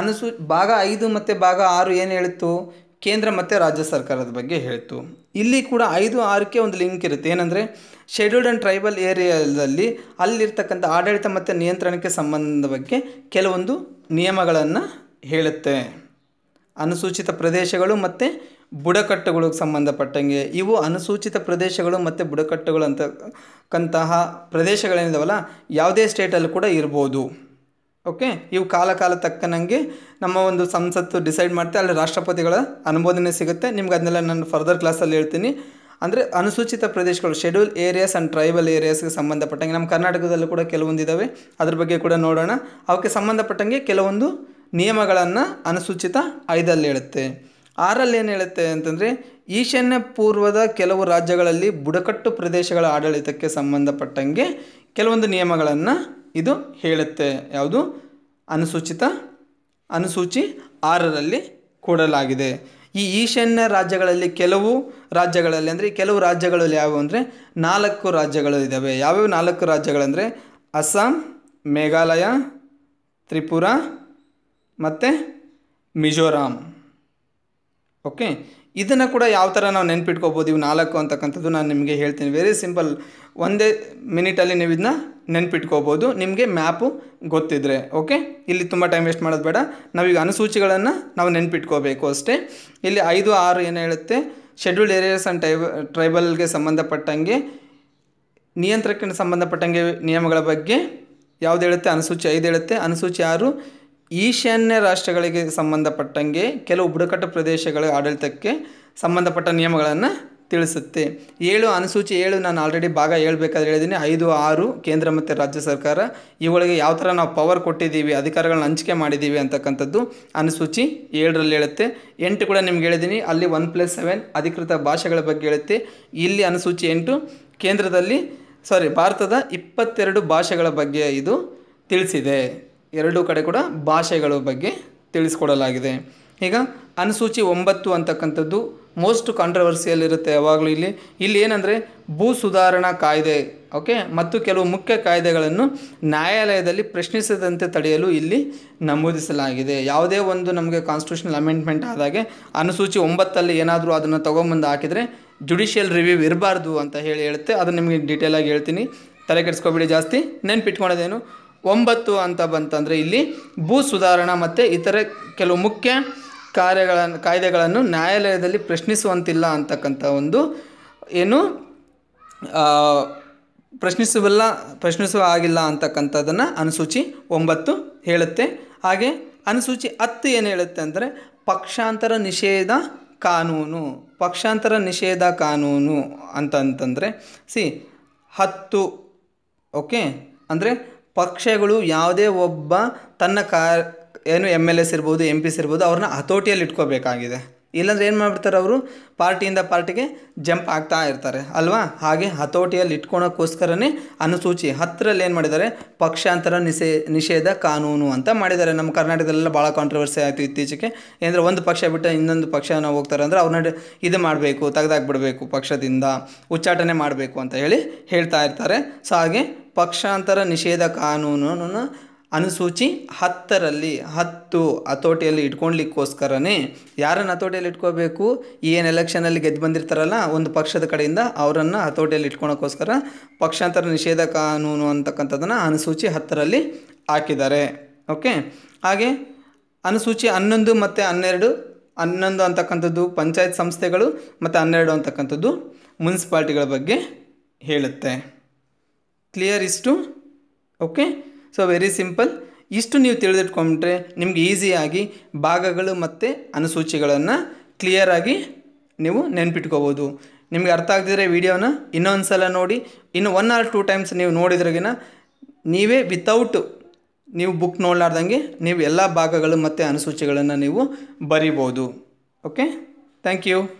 ಅನುಸೂ ಭಾಗ ಐದು ಮತ್ತು ಭಾಗ ಆರು ಏನು ಹೇಳಿತ್ತು ಕೇಂದ್ರ ಮತ್ತು ರಾಜ್ಯ ಸರ್ಕಾರದ ಬಗ್ಗೆ ಹೇಳ್ತು ಇಲ್ಲಿ ಕೂಡ ಐದು ಆರಕ್ಕೆ ಒಂದು ಲಿಂಕ್ ಇರುತ್ತೆ ಏನಂದರೆ ಶೆಡ್ಯೂಲ್ಡ್ ಆ್ಯಂಡ್ ಟ್ರೈಬಲ್ ಏರಿಯಾದಲ್ಲಿ ಅಲ್ಲಿರ್ತಕ್ಕಂಥ ಆಡಳಿತ ಮತ್ತು ನಿಯಂತ್ರಣಕ್ಕೆ ಸಂಬಂಧ ಬಗ್ಗೆ ಕೆಲವೊಂದು ನಿಯಮಗಳನ್ನು ಹೇಳುತ್ತೆ ಅನುಸೂಚಿತ ಪ್ರದೇಶಗಳು ಮತ್ತು ಬುಡಕಟ್ಟುಗಳಿಗೆ ಸಂಬಂಧಪಟ್ಟಂಗೆ ಇವು ಅನುಸೂಚಿತ ಪ್ರದೇಶಗಳು ಮತ್ತು ಬುಡಕಟ್ಟುಗಳು ಅಂತಕ್ಕಂತಹ ಪ್ರದೇಶಗಳೇನಿದಾವಲ್ಲ ಯಾವುದೇ ಸ್ಟೇಟಲ್ಲೂ ಕೂಡ ಇರ್ಬೋದು ಓಕೆ ಇವು ಕಾಲ ಕಾಲ ತಕ್ಕನಂಗೆ ನಮ್ಮ ಒಂದು ಸಂಸತ್ತು ಡಿಸೈಡ್ ಮಾಡ್ತೆ ಅಲ್ಲಿ ರಾಷ್ಟ್ರಪತಿಗಳ ಅನುಮೋದನೆ ಸಿಗುತ್ತೆ ನಿಮ್ಗೆ ಅದನ್ನೆಲ್ಲ ನಾನು ಫರ್ದರ್ ಕ್ಲಾಸಲ್ಲಿ ಹೇಳ್ತೀನಿ ಅಂದರೆ ಅನುಸೂಚಿತ ಪ್ರದೇಶಗಳು ಶೆಡ್ಯೂಲ್ ಏರಿಯಾಸ್ ಆ್ಯಂಡ್ ಟ್ರೈಬಲ್ ಏರಿಯಾಸ್ಗೆ ಸಂಬಂಧಪಟ್ಟಂಗೆ ನಮ್ಮ ಕರ್ನಾಟಕದಲ್ಲೂ ಕೂಡ ಕೆಲವೊಂದು ಇದ್ದಾವೆ ಅದ್ರ ಬಗ್ಗೆ ಕೂಡ ನೋಡೋಣ ಅವಕ್ಕೆ ಸಂಬಂಧಪಟ್ಟಂಗೆ ಕೆಲವೊಂದು ನಿಯಮಗಳನ್ನು ಅನುಸೂಚಿತ ಐದಲ್ಲಿ ಹೇಳುತ್ತೆ ಆರಲ್ಲಿ ಏನು ಹೇಳುತ್ತೆ ಅಂತಂದರೆ ಈಶಾನ್ಯ ಪೂರ್ವದ ಕೆಲವು ರಾಜ್ಯಗಳಲ್ಲಿ ಬುಡಕಟ್ಟು ಪ್ರದೇಶಗಳ ಆಡಳಿತಕ್ಕೆ ಸಂಬಂಧಪಟ್ಟಂಗೆ ಕೆಲವೊಂದು ನಿಯಮಗಳನ್ನು ಇದು ಹೇಳುತ್ತೆ ಯಾವುದು ಅನುಸೂಚಿತ ಅನುಸೂಚಿ ಆರರಲ್ಲಿ ಕೊಡಲಾಗಿದೆ ಈ ಈಶಾನ್ಯ ರಾಜ್ಯಗಳಲ್ಲಿ ಕೆಲವು ರಾಜ್ಯಗಳಲ್ಲಿ ಅಂದರೆ ಕೆಲವು ರಾಜ್ಯಗಳಲ್ಲಿ ಯಾವುವು ಅಂದರೆ ನಾಲ್ಕು ರಾಜ್ಯಗಳು ಇದ್ದಾವೆ ಯಾವ್ಯಾವ ನಾಲ್ಕು ರಾಜ್ಯಗಳಂದರೆ ಅಸ್ಸಾಂ ಮೇಘಾಲಯ ತ್ರಿಪುರ ಮತ್ತು ಮಿಜೋರಾಂ ಓಕೆ ಇದನ್ನು ಕೂಡ ಯಾವ ಥರ ನಾವು ನೆನ್ಪಿಟ್ಕೋಬೋದು ಇವು ನಾಲ್ಕು ಅಂತಕ್ಕಂಥದ್ದು ನಾನು ನಿಮಗೆ ಹೇಳ್ತೀನಿ ವೆರಿ ಸಿಂಪಲ್ ಒಂದೇ ಮಿನಿಟಲ್ಲಿ ನೀವು ಇದನ್ನ ನೆನ್ಪಿಟ್ಕೋಬೋದು ನಿಮಗೆ ಮ್ಯಾಪು ಗೊತ್ತಿದ್ರೆ ಓಕೆ ಇಲ್ಲಿ ತುಂಬ ಟೈಮ್ ವೇಸ್ಟ್ ಮಾಡೋದು ಬೇಡ ನಾವೀಗ ಅನುಸೂಚಿಗಳನ್ನು ನಾವು ನೆನ್ಪಿಟ್ಕೋಬೇಕು ಅಷ್ಟೇ ಇಲ್ಲಿ ಐದು ಆರು ಏನು ಹೇಳುತ್ತೆ ಶೆಡ್ಯೂಲ್ಡ್ ಏರಿಯಾಸ್ ಆ್ಯಂಡ್ ಟ್ರೈ ಟ್ರೈಬಲ್ಗೆ ಸಂಬಂಧಪಟ್ಟಂಗೆ ನಿಯಂತ್ರಕ್ಕೆ ಸಂಬಂಧಪಟ್ಟಂಗೆ ನಿಯಮಗಳ ಬಗ್ಗೆ ಯಾವುದು ಹೇಳುತ್ತೆ ಅನುಸೂಚಿ ಐದು ಹೇಳುತ್ತೆ ಅನುಸೂಚಿ ಆರು ಈಶಾನ್ಯ ರಾಷ್ಟ್ರಗಳಿಗೆ ಸಂಬಂಧಪಟ್ಟಂಗೆ ಕೆಲವು ಬುಡಕಟ್ಟು ಪ್ರದೇಶಗಳ ಆಡಳಿತಕ್ಕೆ ಸಂಬಂಧಪಟ್ಟ ನಿಯಮಗಳನ್ನು ತಿಳಿಸುತ್ತೆ ಏಳು ಅನುಸೂಚಿ ಏಳು ನಾನು ಆಲ್ರೆಡಿ ಭಾಗ ಹೇಳ್ಬೇಕಾದ್ರೆ ಹೇಳಿದ್ದೀನಿ ಐದು ಆರು ಕೇಂದ್ರ ಮತ್ತು ರಾಜ್ಯ ಸರ್ಕಾರ ಇವುಗಳಿಗೆ ಯಾವ ಥರ ನಾವು ಪವರ್ ಕೊಟ್ಟಿದ್ದೀವಿ ಅಧಿಕಾರಗಳನ್ನ ಹಂಚಿಕೆ ಮಾಡಿದ್ದೀವಿ ಅಂತಕ್ಕಂಥದ್ದು ಅನುಸೂಚಿ ಏಳರಲ್ಲಿ ಹೇಳುತ್ತೆ ಎಂಟು ಕೂಡ ನಿಮ್ಗೆ ಹೇಳಿದ್ದೀನಿ ಅಲ್ಲಿ ಒನ್ ಪ್ಲಸ್ ಸೆವೆನ್ ಅಧಿಕೃತ ಭಾಷೆಗಳ ಬಗ್ಗೆ ಹೇಳುತ್ತೆ ಇಲ್ಲಿ ಅನುಸೂಚಿ ಎಂಟು ಕೇಂದ್ರದಲ್ಲಿ ಸಾರಿ ಭಾರತದ ಇಪ್ಪತ್ತೆರಡು ಭಾಷೆಗಳ ಬಗ್ಗೆ ಇದು ತಿಳಿಸಿದೆ ಎರಡೂ ಕಡೆ ಕೂಡ ಭಾಷೆಗಳ ಬಗ್ಗೆ ತಿಳಿಸ್ಕೊಡಲಾಗಿದೆ ಈಗ ಅನುಸೂಚಿ ಒಂಬತ್ತು ಅಂತಕ್ಕಂಥದ್ದು ಮೋಸ್ಟ್ ಕಾಂಟ್ರವರ್ಸಿಯಲ್ ಇರುತ್ತೆ ಯಾವಾಗಲೂ ಇಲ್ಲಿ ಇಲ್ಲಿ ಏನಂದರೆ ಭೂ ಸುಧಾರಣಾ ಕಾಯ್ದೆ ಓಕೆ ಮತ್ತು ಕೆಲವು ಮುಖ್ಯ ಕಾಯ್ದೆಗಳನ್ನು ನ್ಯಾಯಾಲಯದಲ್ಲಿ ಪ್ರಶ್ನಿಸದಂತೆ ತಡೆಯಲು ಇಲ್ಲಿ ನಮೂದಿಸಲಾಗಿದೆ ಯಾವುದೇ ಒಂದು ನಮಗೆ ಕಾನ್ಸ್ಟಿಟ್ಯೂಷನಲ್ ಅಮೆಂಡ್ಮೆಂಟ್ ಆದಾಗೆ ಅನುಸೂಚಿ ಒಂಬತ್ತಲ್ಲಿ ಏನಾದರೂ ಅದನ್ನು ತೊಗೊಂಬಂದು ಹಾಕಿದರೆ ಜುಡಿಷಿಯಲ್ ರಿವ್ಯೂ ಇರಬಾರ್ದು ಅಂತ ಹೇಳಿ ಹೇಳುತ್ತೆ ಅದು ನಿಮಗೆ ಡೀಟೇಲಾಗಿ ಹೇಳ್ತೀನಿ ತಲೆ ಕೆಡಿಸ್ಕೊಬೇಡಿ ಜಾಸ್ತಿ ನೆನ್ಪಿಟ್ಕೊಳ್ಳೋದೇನು ಒಂಬತ್ತು ಅಂತ ಬಂತಂದರೆ ಇಲ್ಲಿ ಭೂ ಸುಧಾರಣಾ ಮತ್ತು ಇತರೆ ಕೆಲವು ಮುಖ್ಯ ಕಾರ್ಯಗಳನ್ನು ಕಾಯ್ದೆಗಳನ್ನು ನ್ಯಾಯಾಲಯದಲ್ಲಿ ಪ್ರಶ್ನಿಸುವಂತಿಲ್ಲ ಅಂತಕ್ಕಂಥ ಒಂದು ಏನು ಪ್ರಶ್ನಿಸುವಲ್ಲ ಪ್ರಶ್ನಿಸುವ ಆಗಿಲ್ಲ ಅಂತಕ್ಕಂಥದ್ದನ್ನು ಅನುಸೂಚಿ ಒಂಬತ್ತು ಹೇಳುತ್ತೆ ಹಾಗೆ ಅನುಸೂಚಿ ಹತ್ತು ಏನು ಹೇಳುತ್ತೆ ಅಂದರೆ ಪಕ್ಷಾಂತರ ನಿಷೇಧ ಕಾನೂನು ಪಕ್ಷಾಂತರ ನಿಷೇಧ ಕಾನೂನು ಅಂತಂತಂದರೆ ಸಿ ಹತ್ತು ಓಕೆ ಅಂದರೆ ಪಕ್ಷಗಳು ಯಾವುದೇ ಒಬ್ಬ ತನ್ನ ಕಾ ಏನು ಎಮ್ ಎಲ್ ಎಸ್ ಇರ್ಬೋದು ಎಮ್ ಪಿಸ್ ಇರ್ಬೋದು ಅವ್ರನ್ನ ಹತೋಟಿಯಲ್ಲಿ ಇಟ್ಕೋಬೇಕಾಗಿದೆ ಇಲ್ಲಾಂದ್ರೆ ಏನು ಮಾಡಿಬಿಡ್ತಾರೆ ಅವರು ಪಾರ್ಟಿಯಿಂದ ಪಾರ್ಟಿಗೆ ಜಂಪ್ ಆಗ್ತಾ ಇರ್ತಾರೆ ಅಲ್ವಾ ಹಾಗೆ ಹತೋಟಿಯಲ್ಲಿ ಇಟ್ಕೊಳೋಕ್ಕೋಸ್ಕರನೇ ಅನುಸೂಚಿ ಹತ್ತಿರಲ್ಲಿ ಏನು ಮಾಡಿದ್ದಾರೆ ಪಕ್ಷಾಂತರ ನಿಷೇ ನಿಷೇಧ ಕಾನೂನು ಅಂತ ಮಾಡಿದ್ದಾರೆ ನಮ್ಮ ಕರ್ನಾಟಕದಲ್ಲೆಲ್ಲ ಭಾಳ ಕಾಂಟ್ರವರ್ಸಿ ಆಯಿತು ಇತ್ತೀಚೆಗೆ ಏನಂದರೆ ಒಂದು ಪಕ್ಷ ಬಿಟ್ಟು ಇನ್ನೊಂದು ಪಕ್ಷ ನಾವು ಹೋಗ್ತಾರೆ ಅಂದರೆ ಅವ್ರನ್ನ ಇದು ಮಾಡಬೇಕು ತೆಗೆದಾಕ್ಬಿಡಬೇಕು ಪಕ್ಷದಿಂದ ಉಚ್ಚಾಟನೆ ಮಾಡಬೇಕು ಅಂತ ಹೇಳಿ ಹೇಳ್ತಾ ಇರ್ತಾರೆ ಸೊ ಹಾಗೆ ಪಕ್ಷಾಂತರ ನಿಷೇಧ ಕಾನೂನನ್ನು ಅನುಸೂಚಿ ಹತ್ತರಲ್ಲಿ ಹತ್ತು ಹತೋಟಿಯಲ್ಲಿ ಇಟ್ಕೊಳ್ಲಿಕ್ಕೋಸ್ಕರನೇ ಯಾರನ್ನು ಹತೋಟಿಯಲ್ಲಿ ಇಟ್ಕೋಬೇಕು ಏನು ಎಲೆಕ್ಷನಲ್ಲಿ ಗೆದ್ದು ಬಂದಿರ್ತಾರಲ್ಲ ಒಂದು ಪಕ್ಷದ ಕಡೆಯಿಂದ ಅವರನ್ನು ಹತೋಟಿಯಲ್ಲಿ ಇಟ್ಕೊಳೋಕ್ಕೋಸ್ಕರ ಪಕ್ಷಾಂತರ ನಿಷೇಧ ಕಾನೂನು ಅಂತಕ್ಕಂಥದ್ದನ್ನು ಅನುಸೂಚಿ ಹತ್ತರಲ್ಲಿ ಹಾಕಿದ್ದಾರೆ ಓಕೆ ಹಾಗೆ ಅನುಸೂಚಿ ಹನ್ನೊಂದು ಮತ್ತು ಹನ್ನೆರಡು ಹನ್ನೊಂದು ಅಂತಕ್ಕಂಥದ್ದು ಪಂಚಾಯತ್ ಸಂಸ್ಥೆಗಳು ಮತ್ತು ಹನ್ನೆರಡು ಅಂತಕ್ಕಂಥದ್ದು ಮುನ್ಸಿಪಾಲ್ಟಿಗಳ ಬಗ್ಗೆ ಹೇಳುತ್ತೆ ಕ್ಲಿಯರ್ ಇಷ್ಟು ಓಕೆ ಸೊ ವೆರಿ ಸಿಂಪಲ್ ಇಷ್ಟು ನೀವು ತಿಳಿದಿಟ್ಕೊಂಡ್ರೆ ನಿಮಗೆ ಈಸಿಯಾಗಿ ಭಾಗಗಳು ಮತ್ತು ಅನುಸೂಚಿಗಳನ್ನು ಕ್ಲಿಯರಾಗಿ ನೀವು ನೆನ್ಪಿಟ್ಕೋಬೋದು ನಿಮಗೆ ಅರ್ಥ ಆಗದಿದ್ರೆ ವಿಡಿಯೋನ ಇನ್ನೊಂದು ಸಲ ನೋಡಿ ಇನ್ನು ಒನ್ ಆರ್ ಟೂ ಟೈಮ್ಸ್ ನೀವು ನೋಡಿದ್ರಾಗಿನ ನೀವೇ ವಿತೌಟ್ ನೀವು ಬುಕ್ ನೋಡಲಾರ್ದಂಗೆ ನೀವು ಎಲ್ಲ ಭಾಗಗಳು ಮತ್ತು ಅನುಸೂಚಿಗಳನ್ನು ನೀವು ಬರಿಬೋದು ಓಕೆ ಥ್ಯಾಂಕ್ ಯು